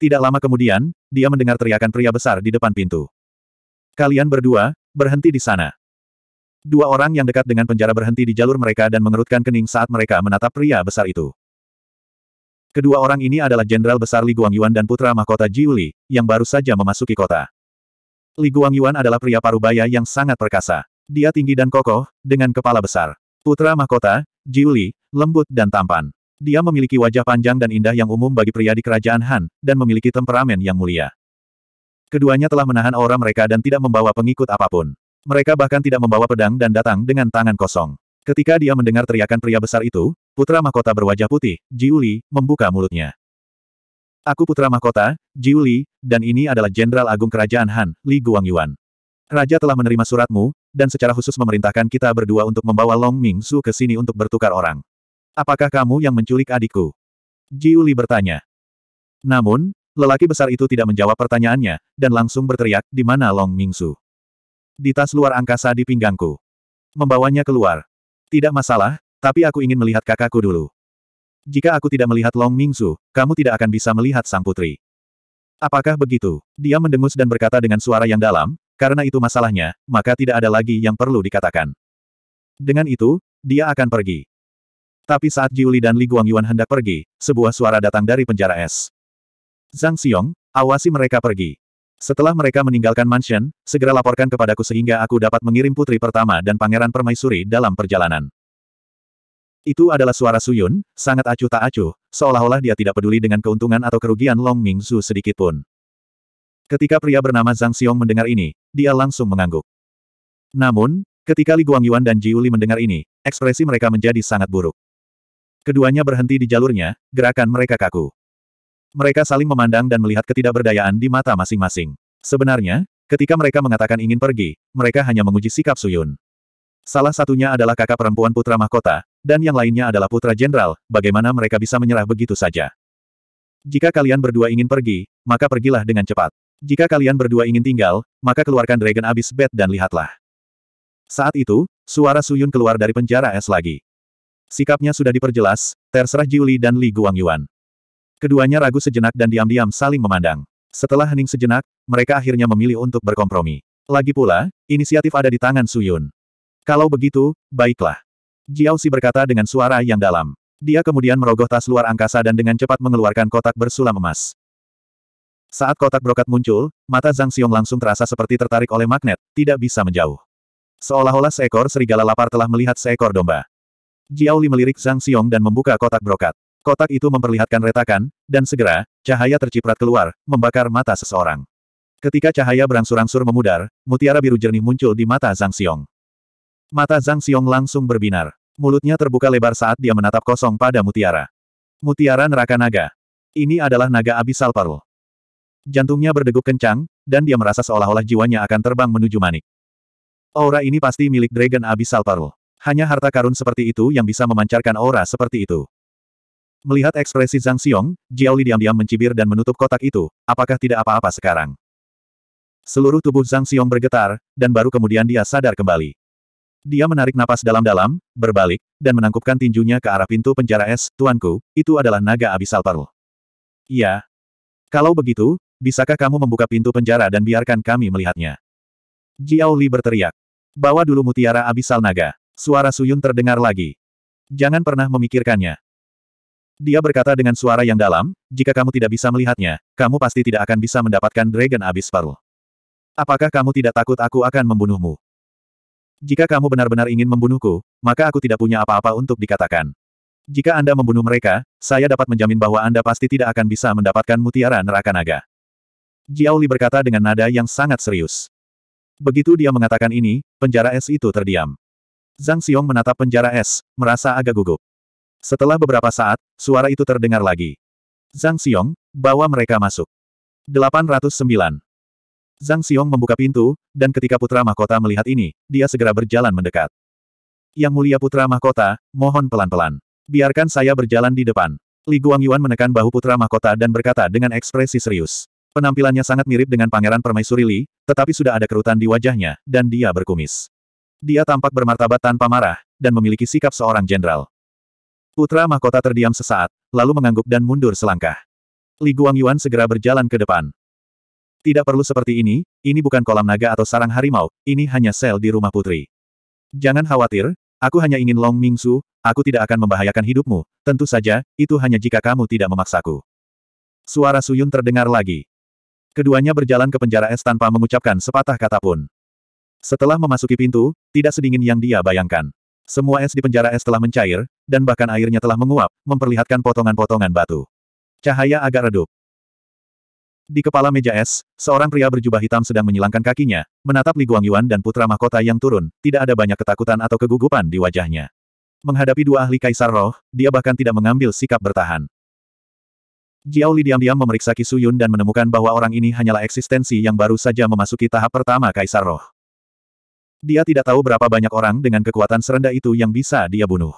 Tidak lama kemudian, dia mendengar teriakan pria besar di depan pintu. Kalian berdua, berhenti di sana. Dua orang yang dekat dengan penjara berhenti di jalur mereka dan mengerutkan kening saat mereka menatap pria besar itu. Kedua orang ini adalah Jenderal Besar Li Guangyuan dan Putra Mahkota Jiuli, yang baru saja memasuki kota. Li Guangyuan adalah pria parubaya yang sangat perkasa. Dia tinggi dan kokoh, dengan kepala besar. Putra Mahkota, Jiuli lembut dan tampan. Dia memiliki wajah panjang dan indah yang umum bagi pria di kerajaan Han, dan memiliki temperamen yang mulia. Keduanya telah menahan aura mereka dan tidak membawa pengikut apapun. Mereka bahkan tidak membawa pedang dan datang dengan tangan kosong. Ketika dia mendengar teriakan pria besar itu, putra mahkota berwajah putih, Jiuli, membuka mulutnya. Aku putra mahkota, Jiuli, dan ini adalah Jenderal Agung Kerajaan Han, Li Guangyuan. Raja telah menerima suratmu, dan secara khusus memerintahkan kita berdua untuk membawa Long Ming Su ke sini untuk bertukar orang. Apakah kamu yang menculik adikku? Jiuli bertanya. Namun, lelaki besar itu tidak menjawab pertanyaannya, dan langsung berteriak, di mana Long Ming Su? Di tas luar angkasa di pinggangku. Membawanya keluar. Tidak masalah, tapi aku ingin melihat kakakku dulu. Jika aku tidak melihat Long Mingzu, kamu tidak akan bisa melihat sang putri. Apakah begitu? Dia mendengus dan berkata dengan suara yang dalam, karena itu masalahnya, maka tidak ada lagi yang perlu dikatakan. Dengan itu, dia akan pergi. Tapi saat Jiuli dan Li Guangyuan hendak pergi, sebuah suara datang dari penjara es. Zhang Xiong, awasi mereka pergi. Setelah mereka meninggalkan mansion, segera laporkan kepadaku sehingga aku dapat mengirim putri pertama dan pangeran permaisuri dalam perjalanan. Itu adalah suara Suyun, sangat acuh tak acuh, seolah-olah dia tidak peduli dengan keuntungan atau kerugian Long Mingzu sedikitpun. Ketika pria bernama Zhang Xiong mendengar ini, dia langsung mengangguk. Namun, ketika Li Guangyuan dan Ji Uli mendengar ini, ekspresi mereka menjadi sangat buruk. Keduanya berhenti di jalurnya, gerakan mereka kaku. Mereka saling memandang dan melihat ketidakberdayaan di mata masing-masing. Sebenarnya, ketika mereka mengatakan ingin pergi, mereka hanya menguji sikap Suyun. Salah satunya adalah kakak perempuan putra mahkota, dan yang lainnya adalah putra jenderal, bagaimana mereka bisa menyerah begitu saja. Jika kalian berdua ingin pergi, maka pergilah dengan cepat. Jika kalian berdua ingin tinggal, maka keluarkan Dragon Abyss Bed dan lihatlah. Saat itu, suara Suyun keluar dari penjara es lagi. Sikapnya sudah diperjelas, terserah Jiuli dan Li Guangyuan. Keduanya ragu sejenak dan diam-diam saling memandang. Setelah hening sejenak, mereka akhirnya memilih untuk berkompromi. Lagi pula, inisiatif ada di tangan Suyun. Kalau begitu, baiklah. Jiao Si berkata dengan suara yang dalam. Dia kemudian merogoh tas luar angkasa dan dengan cepat mengeluarkan kotak bersulam emas. Saat kotak brokat muncul, mata Zhang Xiong langsung terasa seperti tertarik oleh magnet, tidak bisa menjauh. Seolah-olah seekor serigala lapar telah melihat seekor domba. Jiao Li melirik Zhang Xiong dan membuka kotak brokat. Kotak itu memperlihatkan retakan, dan segera, cahaya terciprat keluar, membakar mata seseorang. Ketika cahaya berangsur-angsur memudar, mutiara biru jernih muncul di mata Zhang Xiong. Mata Zhang Xiong langsung berbinar. Mulutnya terbuka lebar saat dia menatap kosong pada mutiara. Mutiara neraka naga. Ini adalah naga abisal parul. Jantungnya berdegup kencang, dan dia merasa seolah-olah jiwanya akan terbang menuju manik. Aura ini pasti milik Dragon Abyssal parul. Hanya harta karun seperti itu yang bisa memancarkan aura seperti itu. Melihat ekspresi Zhang Xiong, Jiao Li diam-diam mencibir dan menutup kotak itu, apakah tidak apa-apa sekarang? Seluruh tubuh Zhang Xiong bergetar, dan baru kemudian dia sadar kembali. Dia menarik napas dalam-dalam, berbalik, dan menangkupkan tinjunya ke arah pintu penjara es, Tuanku, itu adalah naga abisal Pearl. Iya. Kalau begitu, bisakah kamu membuka pintu penjara dan biarkan kami melihatnya? Jiao Li berteriak. Bawa dulu mutiara abisal naga. Suara Suyun terdengar lagi. Jangan pernah memikirkannya. Dia berkata dengan suara yang dalam, jika kamu tidak bisa melihatnya, kamu pasti tidak akan bisa mendapatkan Dragon Abyss Pearl. Apakah kamu tidak takut aku akan membunuhmu? Jika kamu benar-benar ingin membunuhku, maka aku tidak punya apa-apa untuk dikatakan. Jika Anda membunuh mereka, saya dapat menjamin bahwa Anda pasti tidak akan bisa mendapatkan mutiara neraka naga. Jiaoli berkata dengan nada yang sangat serius. Begitu dia mengatakan ini, penjara es itu terdiam. Zhang Xiong menatap penjara es, merasa agak gugup. Setelah beberapa saat, suara itu terdengar lagi. Zhang Xiong, bawa mereka masuk. 809. Zhang Xiong membuka pintu, dan ketika putra mahkota melihat ini, dia segera berjalan mendekat. Yang mulia putra mahkota, mohon pelan-pelan. Biarkan saya berjalan di depan. Li Guangyuan menekan bahu putra mahkota dan berkata dengan ekspresi serius. Penampilannya sangat mirip dengan Pangeran Permaisuri Li, tetapi sudah ada kerutan di wajahnya, dan dia berkumis. Dia tampak bermartabat tanpa marah, dan memiliki sikap seorang jenderal. Putra mahkota terdiam sesaat, lalu mengangguk dan mundur selangkah. Li Guangyuan segera berjalan ke depan. Tidak perlu seperti ini, ini bukan kolam naga atau sarang harimau, ini hanya sel di rumah putri. Jangan khawatir, aku hanya ingin Long Mingsu, aku tidak akan membahayakan hidupmu, tentu saja, itu hanya jika kamu tidak memaksaku. Suara Suyun terdengar lagi. Keduanya berjalan ke penjara es tanpa mengucapkan sepatah kata pun. Setelah memasuki pintu, tidak sedingin yang dia bayangkan. Semua es di penjara es telah mencair, dan bahkan airnya telah menguap, memperlihatkan potongan-potongan batu. Cahaya agak redup. Di kepala meja es, seorang pria berjubah hitam sedang menyilangkan kakinya, menatap Li Guangyuan dan putra mahkota yang turun, tidak ada banyak ketakutan atau kegugupan di wajahnya. Menghadapi dua ahli kaisar roh, dia bahkan tidak mengambil sikap bertahan. Jiao Li diam-diam memeriksa Kisuyun dan menemukan bahwa orang ini hanyalah eksistensi yang baru saja memasuki tahap pertama kaisar roh. Dia tidak tahu berapa banyak orang dengan kekuatan serendah itu yang bisa dia bunuh.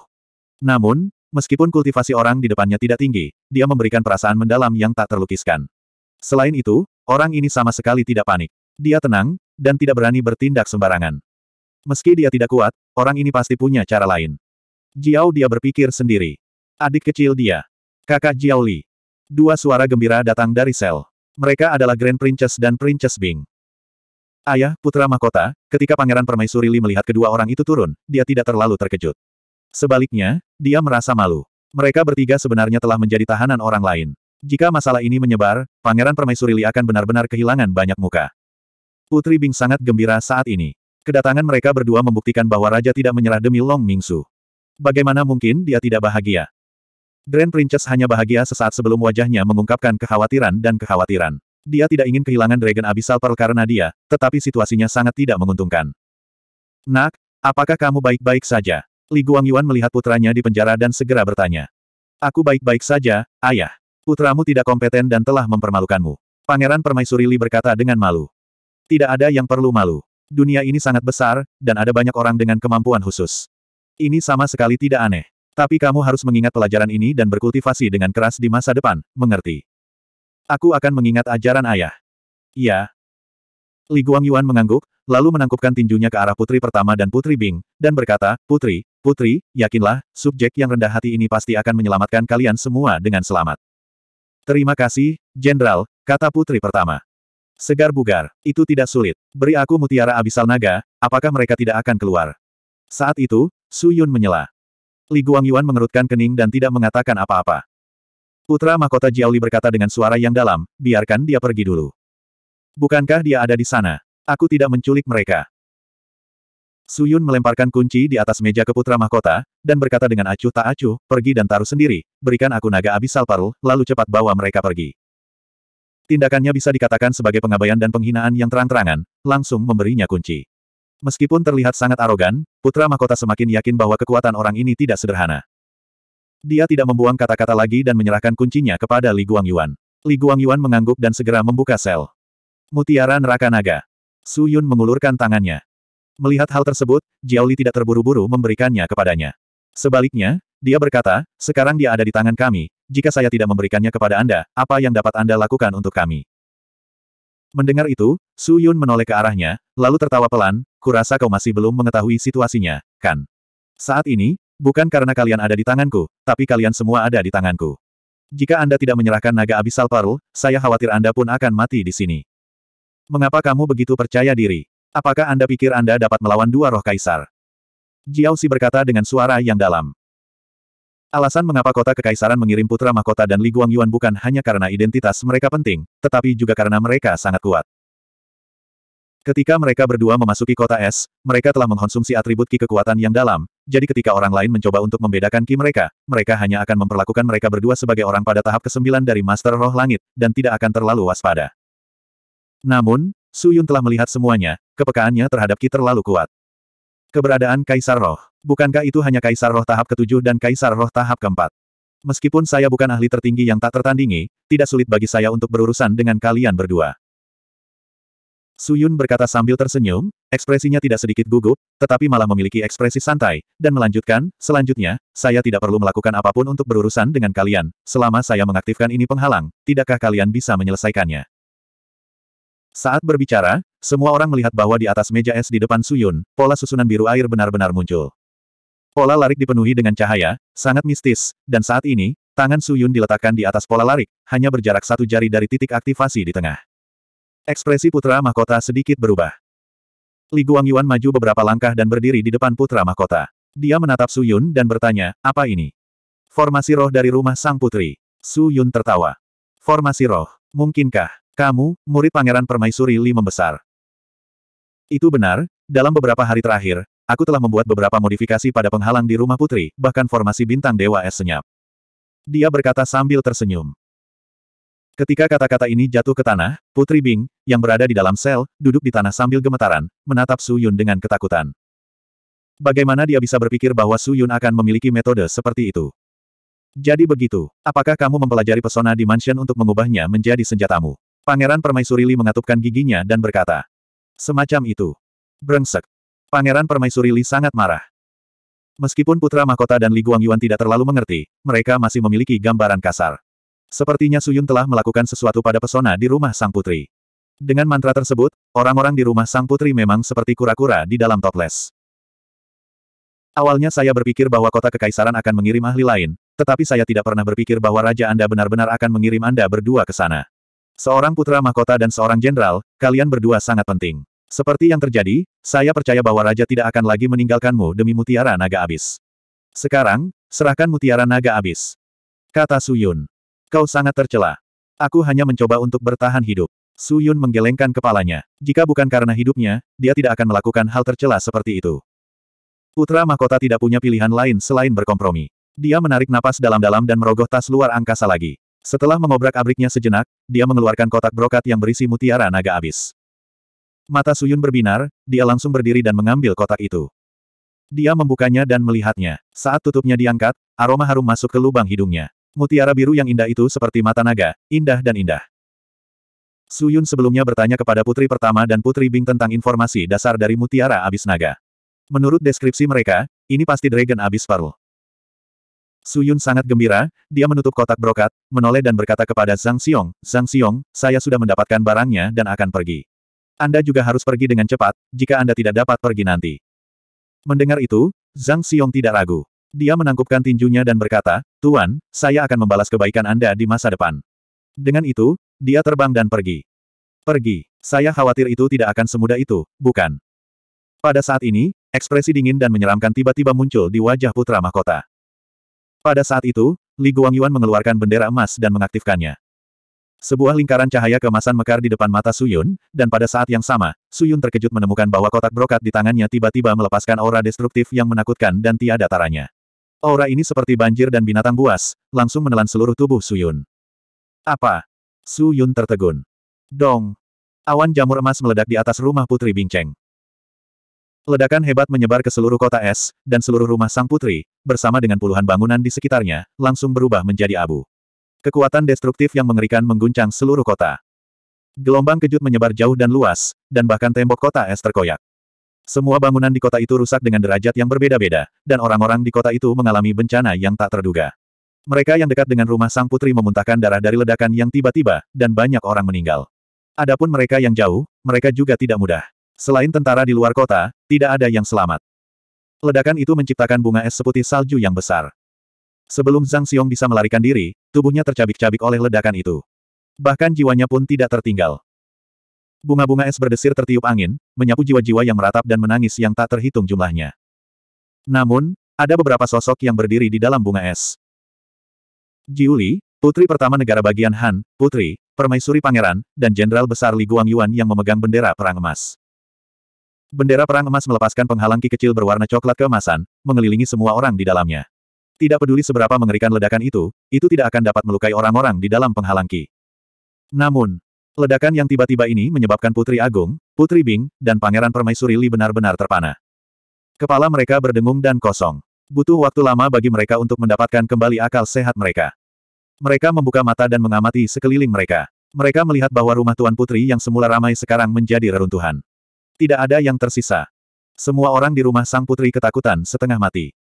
Namun, meskipun kultivasi orang di depannya tidak tinggi, dia memberikan perasaan mendalam yang tak terlukiskan. Selain itu, orang ini sama sekali tidak panik. Dia tenang, dan tidak berani bertindak sembarangan. Meski dia tidak kuat, orang ini pasti punya cara lain. Jiao dia berpikir sendiri. Adik kecil dia. Kakak Jiao Li. Dua suara gembira datang dari sel. Mereka adalah Grand Princess dan Princess Bing. Ayah, putra mahkota, ketika Pangeran Permaisuri Li melihat kedua orang itu turun, dia tidak terlalu terkejut. Sebaliknya, dia merasa malu. Mereka bertiga sebenarnya telah menjadi tahanan orang lain. Jika masalah ini menyebar, Pangeran Permaisuri Li akan benar-benar kehilangan banyak muka. Putri Bing sangat gembira saat ini. Kedatangan mereka berdua membuktikan bahwa Raja tidak menyerah demi Long Mingsu. Bagaimana mungkin dia tidak bahagia? Grand Princess hanya bahagia sesaat sebelum wajahnya mengungkapkan kekhawatiran dan kekhawatiran. Dia tidak ingin kehilangan Dragon Abyssal Pearl karena dia, tetapi situasinya sangat tidak menguntungkan. Nak, apakah kamu baik-baik saja? Li Guangyuan melihat putranya di penjara dan segera bertanya. Aku baik-baik saja, ayah. Putramu tidak kompeten dan telah mempermalukanmu. Pangeran Permaisuri Li berkata dengan malu. Tidak ada yang perlu malu. Dunia ini sangat besar, dan ada banyak orang dengan kemampuan khusus. Ini sama sekali tidak aneh. Tapi kamu harus mengingat pelajaran ini dan berkultivasi dengan keras di masa depan, mengerti? Aku akan mengingat ajaran ayah. Iya. Li Guangyuan mengangguk, lalu menangkupkan tinjunya ke arah putri pertama dan putri Bing, dan berkata, Putri, putri, yakinlah, subjek yang rendah hati ini pasti akan menyelamatkan kalian semua dengan selamat. Terima kasih, Jenderal, kata putri pertama. Segar bugar, itu tidak sulit. Beri aku mutiara abisal naga, apakah mereka tidak akan keluar? Saat itu, Su Yun menyela. Li Guangyuan mengerutkan kening dan tidak mengatakan apa-apa. Putra Mahkota Jiaoli berkata dengan suara yang dalam, biarkan dia pergi dulu. Bukankah dia ada di sana? Aku tidak menculik mereka. Suyun melemparkan kunci di atas meja ke putra mahkota, dan berkata dengan acuh tak acuh, pergi dan taruh sendiri, berikan aku naga abisal parul, lalu cepat bawa mereka pergi. Tindakannya bisa dikatakan sebagai pengabaian dan penghinaan yang terang-terangan, langsung memberinya kunci. Meskipun terlihat sangat arogan, putra mahkota semakin yakin bahwa kekuatan orang ini tidak sederhana. Dia tidak membuang kata-kata lagi dan menyerahkan kuncinya kepada Li Guangyuan. Li Guangyuan mengangguk dan segera membuka sel. Mutiara Neraka Naga. Su Yun mengulurkan tangannya. Melihat hal tersebut, Jiao Li tidak terburu-buru memberikannya kepadanya. Sebaliknya, dia berkata, sekarang dia ada di tangan kami, jika saya tidak memberikannya kepada Anda, apa yang dapat Anda lakukan untuk kami? Mendengar itu, Su Yun menoleh ke arahnya, lalu tertawa pelan, kurasa kau masih belum mengetahui situasinya, kan? Saat ini, Bukan karena kalian ada di tanganku, tapi kalian semua ada di tanganku. Jika Anda tidak menyerahkan naga abisal Parul, saya khawatir Anda pun akan mati di sini. Mengapa kamu begitu percaya diri? Apakah Anda pikir Anda dapat melawan dua roh kaisar? Jiao Si berkata dengan suara yang dalam. Alasan mengapa kota kekaisaran mengirim putra mahkota dan Li Guangyuan bukan hanya karena identitas mereka penting, tetapi juga karena mereka sangat kuat. Ketika mereka berdua memasuki kota es, mereka telah mengkonsumsi atribut ki kekuatan yang dalam, jadi ketika orang lain mencoba untuk membedakan ki mereka, mereka hanya akan memperlakukan mereka berdua sebagai orang pada tahap ke-9 dari Master Roh Langit, dan tidak akan terlalu waspada. Namun, Su Yun telah melihat semuanya, kepekaannya terhadap ki terlalu kuat. Keberadaan Kaisar Roh. Bukankah itu hanya Kaisar Roh tahap ke-7 dan Kaisar Roh tahap keempat? Meskipun saya bukan ahli tertinggi yang tak tertandingi, tidak sulit bagi saya untuk berurusan dengan kalian berdua. Suyun berkata sambil tersenyum, ekspresinya tidak sedikit gugup, tetapi malah memiliki ekspresi santai, dan melanjutkan, selanjutnya, saya tidak perlu melakukan apapun untuk berurusan dengan kalian, selama saya mengaktifkan ini penghalang, tidakkah kalian bisa menyelesaikannya? Saat berbicara, semua orang melihat bahwa di atas meja es di depan Suyun, pola susunan biru air benar-benar muncul. Pola larik dipenuhi dengan cahaya, sangat mistis, dan saat ini, Tangan Suyun diletakkan di atas pola larik, hanya berjarak satu jari dari titik aktivasi di tengah. Ekspresi putra mahkota sedikit berubah. Li Guangyuan maju beberapa langkah dan berdiri di depan putra mahkota. Dia menatap Su Yun dan bertanya, apa ini? Formasi roh dari rumah sang putri. Su Yun tertawa. Formasi roh, mungkinkah, kamu, murid pangeran permaisuri Li membesar? Itu benar, dalam beberapa hari terakhir, aku telah membuat beberapa modifikasi pada penghalang di rumah putri, bahkan formasi bintang dewa es senyap. Dia berkata sambil tersenyum. Ketika kata-kata ini jatuh ke tanah, Putri Bing, yang berada di dalam sel, duduk di tanah sambil gemetaran, menatap Su Yun dengan ketakutan. Bagaimana dia bisa berpikir bahwa Su Yun akan memiliki metode seperti itu? Jadi begitu, apakah kamu mempelajari pesona di mansion untuk mengubahnya menjadi senjatamu? Pangeran Permaisuri Li mengatupkan giginya dan berkata. Semacam itu. Brengsek. Pangeran Permaisuri Li sangat marah. Meskipun Putra Mahkota dan Li Guangyuan tidak terlalu mengerti, mereka masih memiliki gambaran kasar. Sepertinya Suyun telah melakukan sesuatu pada pesona di rumah sang putri. Dengan mantra tersebut, orang-orang di rumah sang putri memang seperti kura-kura di dalam toples. Awalnya saya berpikir bahwa kota kekaisaran akan mengirim ahli lain, tetapi saya tidak pernah berpikir bahwa raja Anda benar-benar akan mengirim Anda berdua ke sana. Seorang putra mahkota dan seorang jenderal, kalian berdua sangat penting. Seperti yang terjadi, saya percaya bahwa raja tidak akan lagi meninggalkanmu demi mutiara naga abis. Sekarang, serahkan mutiara naga abis. Kata Suyun. Kau sangat tercela. Aku hanya mencoba untuk bertahan hidup. Su Yun menggelengkan kepalanya. Jika bukan karena hidupnya, dia tidak akan melakukan hal tercela seperti itu. Putra mahkota tidak punya pilihan lain selain berkompromi. Dia menarik napas dalam-dalam dan merogoh tas luar angkasa lagi. Setelah mengobrak-abriknya sejenak, dia mengeluarkan kotak brokat yang berisi mutiara naga abis. Mata Suyun berbinar, dia langsung berdiri dan mengambil kotak itu. Dia membukanya dan melihatnya. Saat tutupnya diangkat, aroma harum masuk ke lubang hidungnya. Mutiara biru yang indah itu seperti mata naga, indah dan indah. Su Yun sebelumnya bertanya kepada putri pertama dan putri Bing tentang informasi dasar dari mutiara abis naga. Menurut deskripsi mereka, ini pasti Dragon abis Su Yun sangat gembira, dia menutup kotak brokat, menoleh dan berkata kepada Zhang Xiong, Zhang Xiong, saya sudah mendapatkan barangnya dan akan pergi. Anda juga harus pergi dengan cepat, jika Anda tidak dapat pergi nanti. Mendengar itu, Zhang Xiong tidak ragu. Dia menangkupkan tinjunya dan berkata, Tuan, saya akan membalas kebaikan Anda di masa depan. Dengan itu, dia terbang dan pergi. Pergi. Saya khawatir itu tidak akan semudah itu, bukan? Pada saat ini, ekspresi dingin dan menyeramkan tiba-tiba muncul di wajah putra mahkota. Pada saat itu, Li Guangyuan mengeluarkan bendera emas dan mengaktifkannya. Sebuah lingkaran cahaya kemasan mekar di depan mata Suyun, dan pada saat yang sama, Suyun terkejut menemukan bahwa kotak brokat di tangannya tiba-tiba melepaskan aura destruktif yang menakutkan dan tiada taranya. Aura ini seperti banjir dan binatang buas, langsung menelan seluruh tubuh Suyun. Apa? Suyun tertegun. Dong! Awan jamur emas meledak di atas rumah Putri Bingceng. Ledakan hebat menyebar ke seluruh kota es, dan seluruh rumah sang putri, bersama dengan puluhan bangunan di sekitarnya, langsung berubah menjadi abu. Kekuatan destruktif yang mengerikan mengguncang seluruh kota. Gelombang kejut menyebar jauh dan luas, dan bahkan tembok kota es terkoyak. Semua bangunan di kota itu rusak dengan derajat yang berbeda-beda, dan orang-orang di kota itu mengalami bencana yang tak terduga. Mereka yang dekat dengan rumah sang putri memuntahkan darah dari ledakan yang tiba-tiba, dan banyak orang meninggal. Adapun mereka yang jauh, mereka juga tidak mudah. Selain tentara di luar kota, tidak ada yang selamat. Ledakan itu menciptakan bunga es seputih salju yang besar. Sebelum Zhang Xiong bisa melarikan diri, tubuhnya tercabik-cabik oleh ledakan itu. Bahkan jiwanya pun tidak tertinggal. Bunga-bunga es berdesir tertiup angin, menyapu jiwa-jiwa yang meratap dan menangis yang tak terhitung jumlahnya. Namun, ada beberapa sosok yang berdiri di dalam bunga es. Jiuli, putri pertama negara bagian Han, putri, permaisuri pangeran, dan jenderal besar Li Guangyuan yang memegang bendera perang emas. Bendera perang emas melepaskan penghalang ki kecil berwarna coklat keemasan, mengelilingi semua orang di dalamnya. Tidak peduli seberapa mengerikan ledakan itu, itu tidak akan dapat melukai orang-orang di dalam penghalang ki. Namun, Ledakan yang tiba-tiba ini menyebabkan Putri Agung, Putri Bing, dan Pangeran Permaisuri Li benar-benar terpana. Kepala mereka berdengung dan kosong. Butuh waktu lama bagi mereka untuk mendapatkan kembali akal sehat mereka. Mereka membuka mata dan mengamati sekeliling mereka. Mereka melihat bahwa rumah Tuan Putri yang semula ramai sekarang menjadi reruntuhan. Tidak ada yang tersisa. Semua orang di rumah Sang Putri ketakutan setengah mati.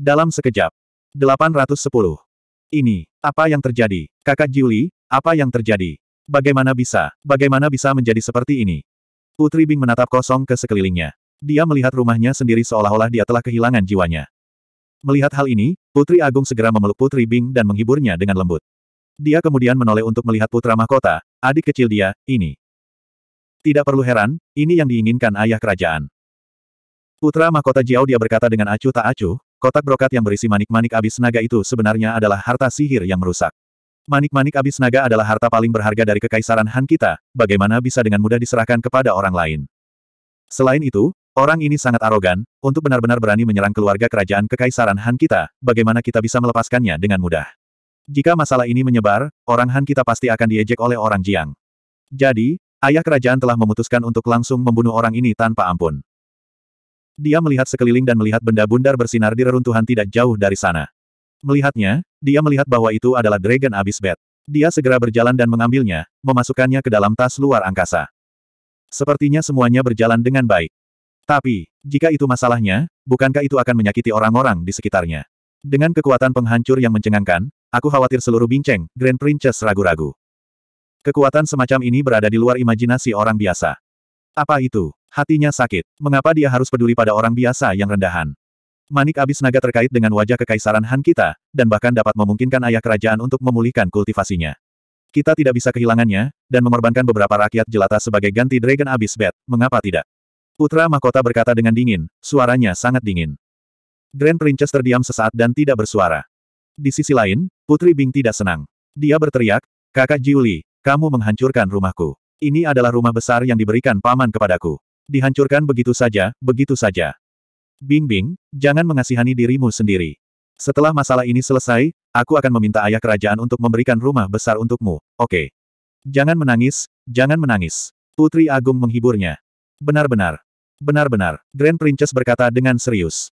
Dalam sekejap. 810. Ini, apa yang terjadi? Kakak Juli, apa yang terjadi? Bagaimana bisa, bagaimana bisa menjadi seperti ini? Putri Bing menatap kosong ke sekelilingnya. Dia melihat rumahnya sendiri seolah-olah dia telah kehilangan jiwanya. Melihat hal ini, Putri Agung segera memeluk Putri Bing dan menghiburnya dengan lembut. Dia kemudian menoleh untuk melihat putra mahkota, adik kecil dia, ini. Tidak perlu heran, ini yang diinginkan ayah kerajaan. Putra mahkota Jiao dia berkata dengan acuh tak acuh, kotak brokat yang berisi manik-manik abis naga itu sebenarnya adalah harta sihir yang merusak. Manik-manik abis naga adalah harta paling berharga dari kekaisaran Han kita, bagaimana bisa dengan mudah diserahkan kepada orang lain. Selain itu, orang ini sangat arogan, untuk benar-benar berani menyerang keluarga kerajaan kekaisaran Han kita, bagaimana kita bisa melepaskannya dengan mudah. Jika masalah ini menyebar, orang Han kita pasti akan diejek oleh orang Jiang. Jadi, ayah kerajaan telah memutuskan untuk langsung membunuh orang ini tanpa ampun. Dia melihat sekeliling dan melihat benda bundar bersinar di reruntuhan tidak jauh dari sana. Melihatnya, dia melihat bahwa itu adalah Dragon Abyss Bat. Dia segera berjalan dan mengambilnya, memasukkannya ke dalam tas luar angkasa. Sepertinya semuanya berjalan dengan baik. Tapi, jika itu masalahnya, bukankah itu akan menyakiti orang-orang di sekitarnya? Dengan kekuatan penghancur yang mencengangkan, aku khawatir seluruh binceng, Grand Princess ragu-ragu. Kekuatan semacam ini berada di luar imajinasi orang biasa. Apa itu? Hatinya sakit. Mengapa dia harus peduli pada orang biasa yang rendahan? Manik abis naga terkait dengan wajah kekaisaran Han kita, dan bahkan dapat memungkinkan ayah kerajaan untuk memulihkan kultivasinya. Kita tidak bisa kehilangannya, dan mengorbankan beberapa rakyat jelata sebagai ganti Dragon Abyss Bat, mengapa tidak? Putra Mahkota berkata dengan dingin, suaranya sangat dingin. Grand Princess terdiam sesaat dan tidak bersuara. Di sisi lain, Putri Bing tidak senang. Dia berteriak, Kakak Jiuli, kamu menghancurkan rumahku. Ini adalah rumah besar yang diberikan paman kepadaku. Dihancurkan begitu saja, begitu saja. Bingbing, jangan mengasihani dirimu sendiri. Setelah masalah ini selesai, aku akan meminta ayah kerajaan untuk memberikan rumah besar untukmu, oke? Okay. Jangan menangis, jangan menangis. Putri Agung menghiburnya. Benar-benar. Benar-benar, Grand Princess berkata dengan serius.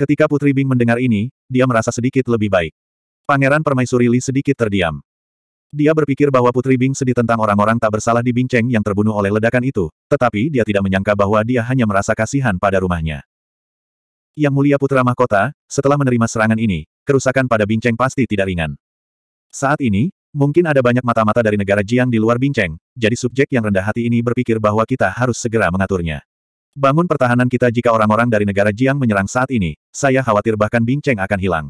Ketika Putri Bing mendengar ini, dia merasa sedikit lebih baik. Pangeran Permaisuri Li sedikit terdiam. Dia berpikir bahwa Putri Bing sedih tentang orang-orang tak bersalah di Bing Cheng yang terbunuh oleh ledakan itu, tetapi dia tidak menyangka bahwa dia hanya merasa kasihan pada rumahnya. Yang mulia putra mahkota, setelah menerima serangan ini, kerusakan pada Binceng pasti tidak ringan. Saat ini, mungkin ada banyak mata-mata dari negara Jiang di luar Binceng, jadi subjek yang rendah hati ini berpikir bahwa kita harus segera mengaturnya. Bangun pertahanan kita jika orang-orang dari negara Jiang menyerang saat ini, saya khawatir bahkan Binceng akan hilang.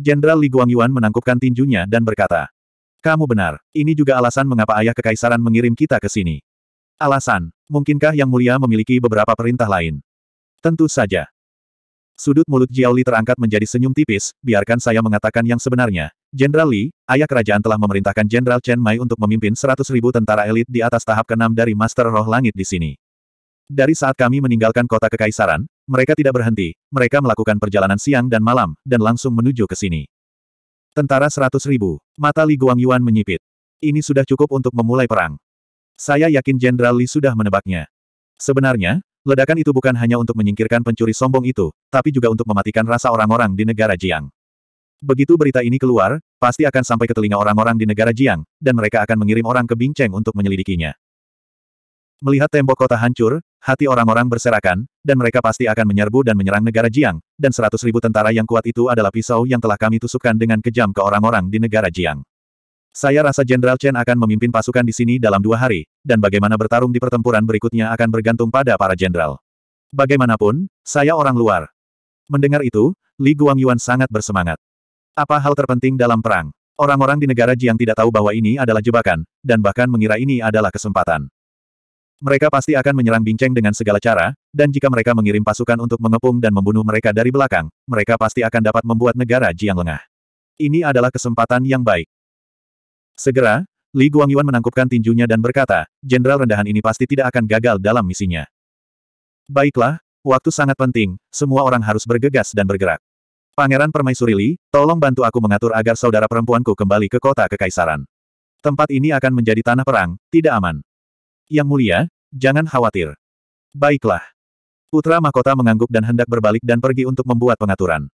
Jenderal Li Guangyuan menangkupkan tinjunya dan berkata, Kamu benar, ini juga alasan mengapa ayah kekaisaran mengirim kita ke sini. Alasan, mungkinkah Yang Mulia memiliki beberapa perintah lain? Tentu saja. Sudut mulut Jiao Li terangkat menjadi senyum tipis, biarkan saya mengatakan yang sebenarnya. Jenderal Li, ayah kerajaan telah memerintahkan Jenderal Chen Mai untuk memimpin 100.000 tentara elit di atas tahap ke-6 dari Master Roh Langit di sini. Dari saat kami meninggalkan kota kekaisaran, mereka tidak berhenti, mereka melakukan perjalanan siang dan malam, dan langsung menuju ke sini. Tentara 100.000, mata Li Guangyuan menyipit. Ini sudah cukup untuk memulai perang. Saya yakin Jenderal Li sudah menebaknya. Sebenarnya, Ledakan itu bukan hanya untuk menyingkirkan pencuri sombong itu, tapi juga untuk mematikan rasa orang-orang di negara Jiang. Begitu berita ini keluar, pasti akan sampai ke telinga orang-orang di negara Jiang, dan mereka akan mengirim orang ke Bingcheng untuk menyelidikinya. Melihat tembok kota hancur, hati orang-orang berserakan, dan mereka pasti akan menyerbu dan menyerang negara Jiang, dan seratus ribu tentara yang kuat itu adalah pisau yang telah kami tusukkan dengan kejam ke orang-orang di negara Jiang. Saya rasa Jenderal Chen akan memimpin pasukan di sini dalam dua hari, dan bagaimana bertarung di pertempuran berikutnya akan bergantung pada para jenderal. Bagaimanapun, saya orang luar. Mendengar itu, Li Guangyuan sangat bersemangat. Apa hal terpenting dalam perang? Orang-orang di negara Jiang tidak tahu bahwa ini adalah jebakan, dan bahkan mengira ini adalah kesempatan. Mereka pasti akan menyerang Bingcheng dengan segala cara, dan jika mereka mengirim pasukan untuk mengepung dan membunuh mereka dari belakang, mereka pasti akan dapat membuat negara Jiang lengah. Ini adalah kesempatan yang baik. Segera, Li Guangyuan menangkupkan tinjunya dan berkata, jenderal rendahan ini pasti tidak akan gagal dalam misinya. Baiklah, waktu sangat penting, semua orang harus bergegas dan bergerak. Pangeran Permaisuri Li, tolong bantu aku mengatur agar saudara perempuanku kembali ke kota kekaisaran. Tempat ini akan menjadi tanah perang, tidak aman. Yang mulia, jangan khawatir. Baiklah. Putra Mahkota mengangguk dan hendak berbalik dan pergi untuk membuat pengaturan.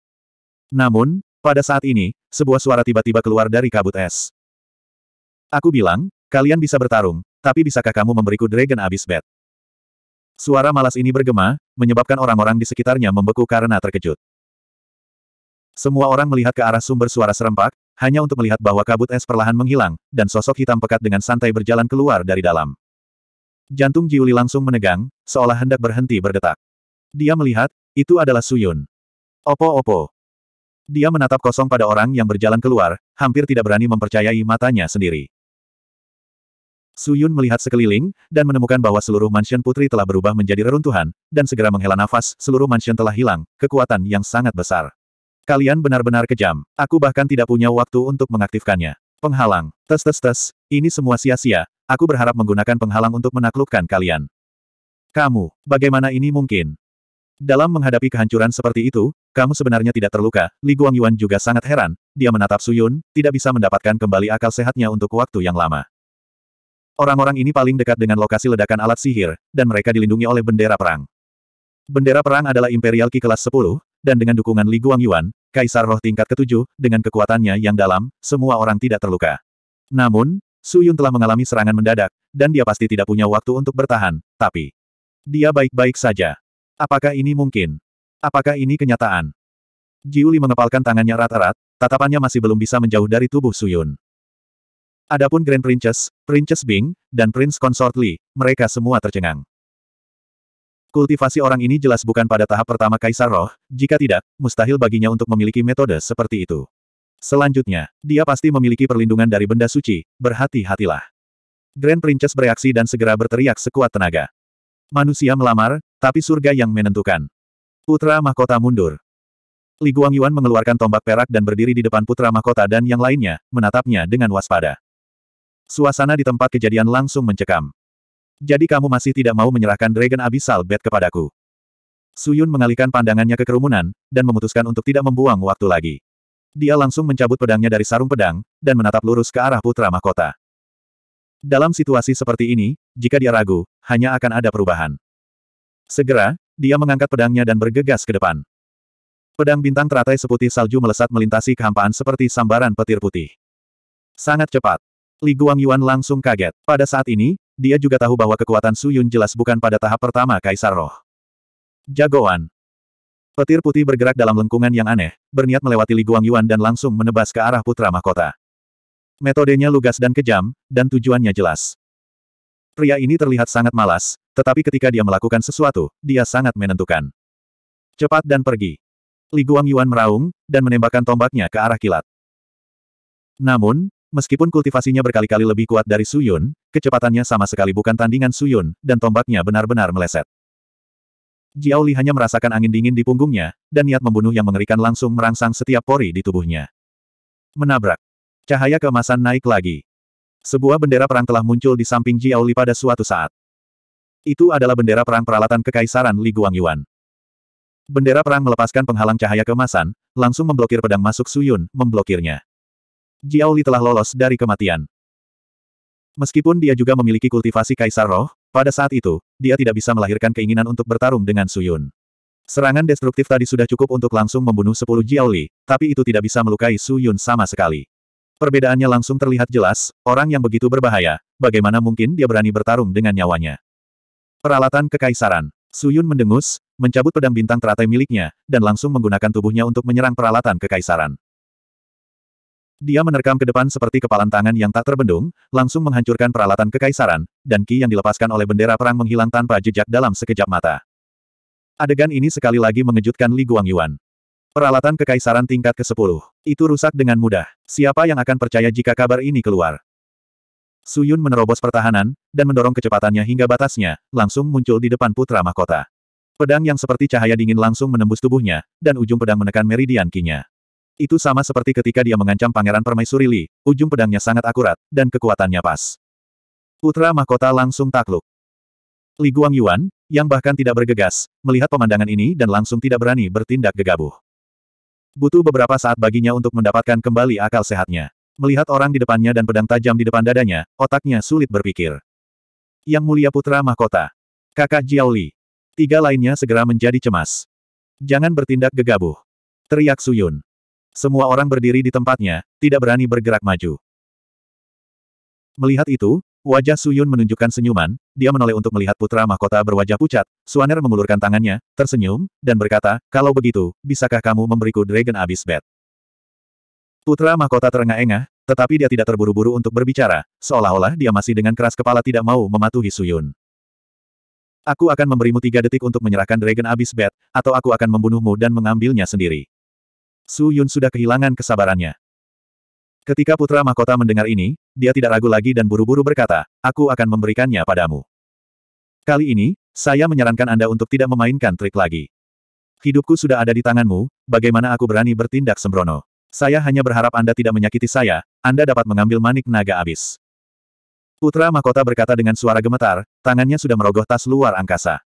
Namun, pada saat ini, sebuah suara tiba-tiba keluar dari kabut es. Aku bilang, kalian bisa bertarung, tapi bisakah kamu memberiku Dragon Abyss Bat? Suara malas ini bergema, menyebabkan orang-orang di sekitarnya membeku karena terkejut. Semua orang melihat ke arah sumber suara serempak, hanya untuk melihat bahwa kabut es perlahan menghilang, dan sosok hitam pekat dengan santai berjalan keluar dari dalam. Jantung Jiuli langsung menegang, seolah hendak berhenti berdetak. Dia melihat, itu adalah Suyun. Opo-opo. Dia menatap kosong pada orang yang berjalan keluar, hampir tidak berani mempercayai matanya sendiri. Su Yun melihat sekeliling, dan menemukan bahwa seluruh mansion putri telah berubah menjadi reruntuhan, dan segera menghela nafas, seluruh mansion telah hilang, kekuatan yang sangat besar. Kalian benar-benar kejam. Aku bahkan tidak punya waktu untuk mengaktifkannya. Penghalang. Tes tes tes, ini semua sia-sia. Aku berharap menggunakan penghalang untuk menaklukkan kalian. Kamu, bagaimana ini mungkin? Dalam menghadapi kehancuran seperti itu, kamu sebenarnya tidak terluka. Li Guangyuan juga sangat heran. Dia menatap Suyun, tidak bisa mendapatkan kembali akal sehatnya untuk waktu yang lama. Orang-orang ini paling dekat dengan lokasi ledakan alat sihir, dan mereka dilindungi oleh bendera perang. Bendera perang adalah Imperial Qi kelas 10, dan dengan dukungan Li yuan, Kaisar Roh tingkat ketujuh, dengan kekuatannya yang dalam, semua orang tidak terluka. Namun, Su Yun telah mengalami serangan mendadak, dan dia pasti tidak punya waktu untuk bertahan, tapi... Dia baik-baik saja. Apakah ini mungkin? Apakah ini kenyataan? Jiuli mengepalkan tangannya erat-erat, tatapannya masih belum bisa menjauh dari tubuh Suyun. Adapun Grand Princess, Princess Bing, dan Prince Consort Li, mereka semua tercengang. Kultivasi orang ini jelas bukan pada tahap pertama Kaisar Roh, jika tidak, mustahil baginya untuk memiliki metode seperti itu. Selanjutnya, dia pasti memiliki perlindungan dari benda suci, berhati-hatilah. Grand Princess bereaksi dan segera berteriak sekuat tenaga. Manusia melamar, tapi surga yang menentukan. Putra mahkota mundur. Li Guangyuan mengeluarkan tombak perak dan berdiri di depan putra mahkota dan yang lainnya, menatapnya dengan waspada. Suasana di tempat kejadian langsung mencekam. Jadi kamu masih tidak mau menyerahkan Dragon Abyssal Bat kepadaku. Suyun mengalihkan pandangannya ke kerumunan, dan memutuskan untuk tidak membuang waktu lagi. Dia langsung mencabut pedangnya dari sarung pedang, dan menatap lurus ke arah putra mahkota. Dalam situasi seperti ini, jika dia ragu, hanya akan ada perubahan. Segera, dia mengangkat pedangnya dan bergegas ke depan. Pedang bintang teratai seputih salju melesat melintasi kehampaan seperti sambaran petir putih. Sangat cepat, Li Guangyuan langsung kaget. Pada saat ini, dia juga tahu bahwa kekuatan Su Yun jelas bukan pada tahap pertama Kaisar Roh. Jagoan. Petir putih bergerak dalam lengkungan yang aneh, berniat melewati Li Guangyuan dan langsung menebas ke arah putra mahkota. Metodenya lugas dan kejam, dan tujuannya jelas. Pria ini terlihat sangat malas, tetapi ketika dia melakukan sesuatu, dia sangat menentukan. Cepat dan pergi. Li Guangyuan meraung, dan menembakkan tombaknya ke arah kilat. Namun, Meskipun kultivasinya berkali-kali lebih kuat dari Suyun, kecepatannya sama sekali bukan tandingan Suyun, dan tombaknya benar-benar meleset. Jiao Li hanya merasakan angin dingin di punggungnya, dan niat membunuh yang mengerikan langsung merangsang setiap pori di tubuhnya. Menabrak. Cahaya keemasan naik lagi. Sebuah bendera perang telah muncul di samping Jiao Li pada suatu saat. Itu adalah bendera perang peralatan kekaisaran Li Guangyuan. Bendera perang melepaskan penghalang cahaya kemasan, langsung memblokir pedang masuk Suyun, memblokirnya. Jiao Li telah lolos dari kematian. Meskipun dia juga memiliki kultivasi kaisar roh, pada saat itu, dia tidak bisa melahirkan keinginan untuk bertarung dengan Suyun. Serangan destruktif tadi sudah cukup untuk langsung membunuh 10 Jiaoli, tapi itu tidak bisa melukai Suyun sama sekali. Perbedaannya langsung terlihat jelas, orang yang begitu berbahaya, bagaimana mungkin dia berani bertarung dengan nyawanya. Peralatan Kekaisaran Suyun mendengus, mencabut pedang bintang teratai miliknya, dan langsung menggunakan tubuhnya untuk menyerang peralatan kekaisaran. Dia menerkam ke depan seperti kepalan tangan yang tak terbendung, langsung menghancurkan peralatan kekaisaran, dan ki yang dilepaskan oleh bendera perang menghilang tanpa jejak dalam sekejap mata. Adegan ini sekali lagi mengejutkan Li Guangyuan. Peralatan kekaisaran tingkat ke-10. Itu rusak dengan mudah. Siapa yang akan percaya jika kabar ini keluar? Su Yun menerobos pertahanan, dan mendorong kecepatannya hingga batasnya, langsung muncul di depan putra mahkota. Pedang yang seperti cahaya dingin langsung menembus tubuhnya, dan ujung pedang menekan meridian kinya. Itu sama seperti ketika dia mengancam Pangeran Permaisuri Li, ujung pedangnya sangat akurat, dan kekuatannya pas. Putra mahkota langsung takluk. Li Guang Yuan, yang bahkan tidak bergegas, melihat pemandangan ini dan langsung tidak berani bertindak gegabah. Butuh beberapa saat baginya untuk mendapatkan kembali akal sehatnya. Melihat orang di depannya dan pedang tajam di depan dadanya, otaknya sulit berpikir. Yang mulia putra mahkota. Kakak Jiao Li. Tiga lainnya segera menjadi cemas. Jangan bertindak gegabah. Teriak Suyun. Semua orang berdiri di tempatnya, tidak berani bergerak maju. Melihat itu, wajah Suyun menunjukkan senyuman, dia menoleh untuk melihat putra mahkota berwajah pucat, Suaner mengulurkan tangannya, tersenyum, dan berkata, kalau begitu, bisakah kamu memberiku Dragon Abyss Bed? Putra mahkota terengah-engah, tetapi dia tidak terburu-buru untuk berbicara, seolah-olah dia masih dengan keras kepala tidak mau mematuhi Suyun. Aku akan memberimu tiga detik untuk menyerahkan Dragon Abyss Bed, atau aku akan membunuhmu dan mengambilnya sendiri. Su Yun sudah kehilangan kesabarannya. Ketika putra mahkota mendengar ini, dia tidak ragu lagi dan buru-buru berkata, aku akan memberikannya padamu. Kali ini, saya menyarankan Anda untuk tidak memainkan trik lagi. Hidupku sudah ada di tanganmu, bagaimana aku berani bertindak sembrono? Saya hanya berharap Anda tidak menyakiti saya, Anda dapat mengambil manik naga abis. Putra mahkota berkata dengan suara gemetar, tangannya sudah merogoh tas luar angkasa.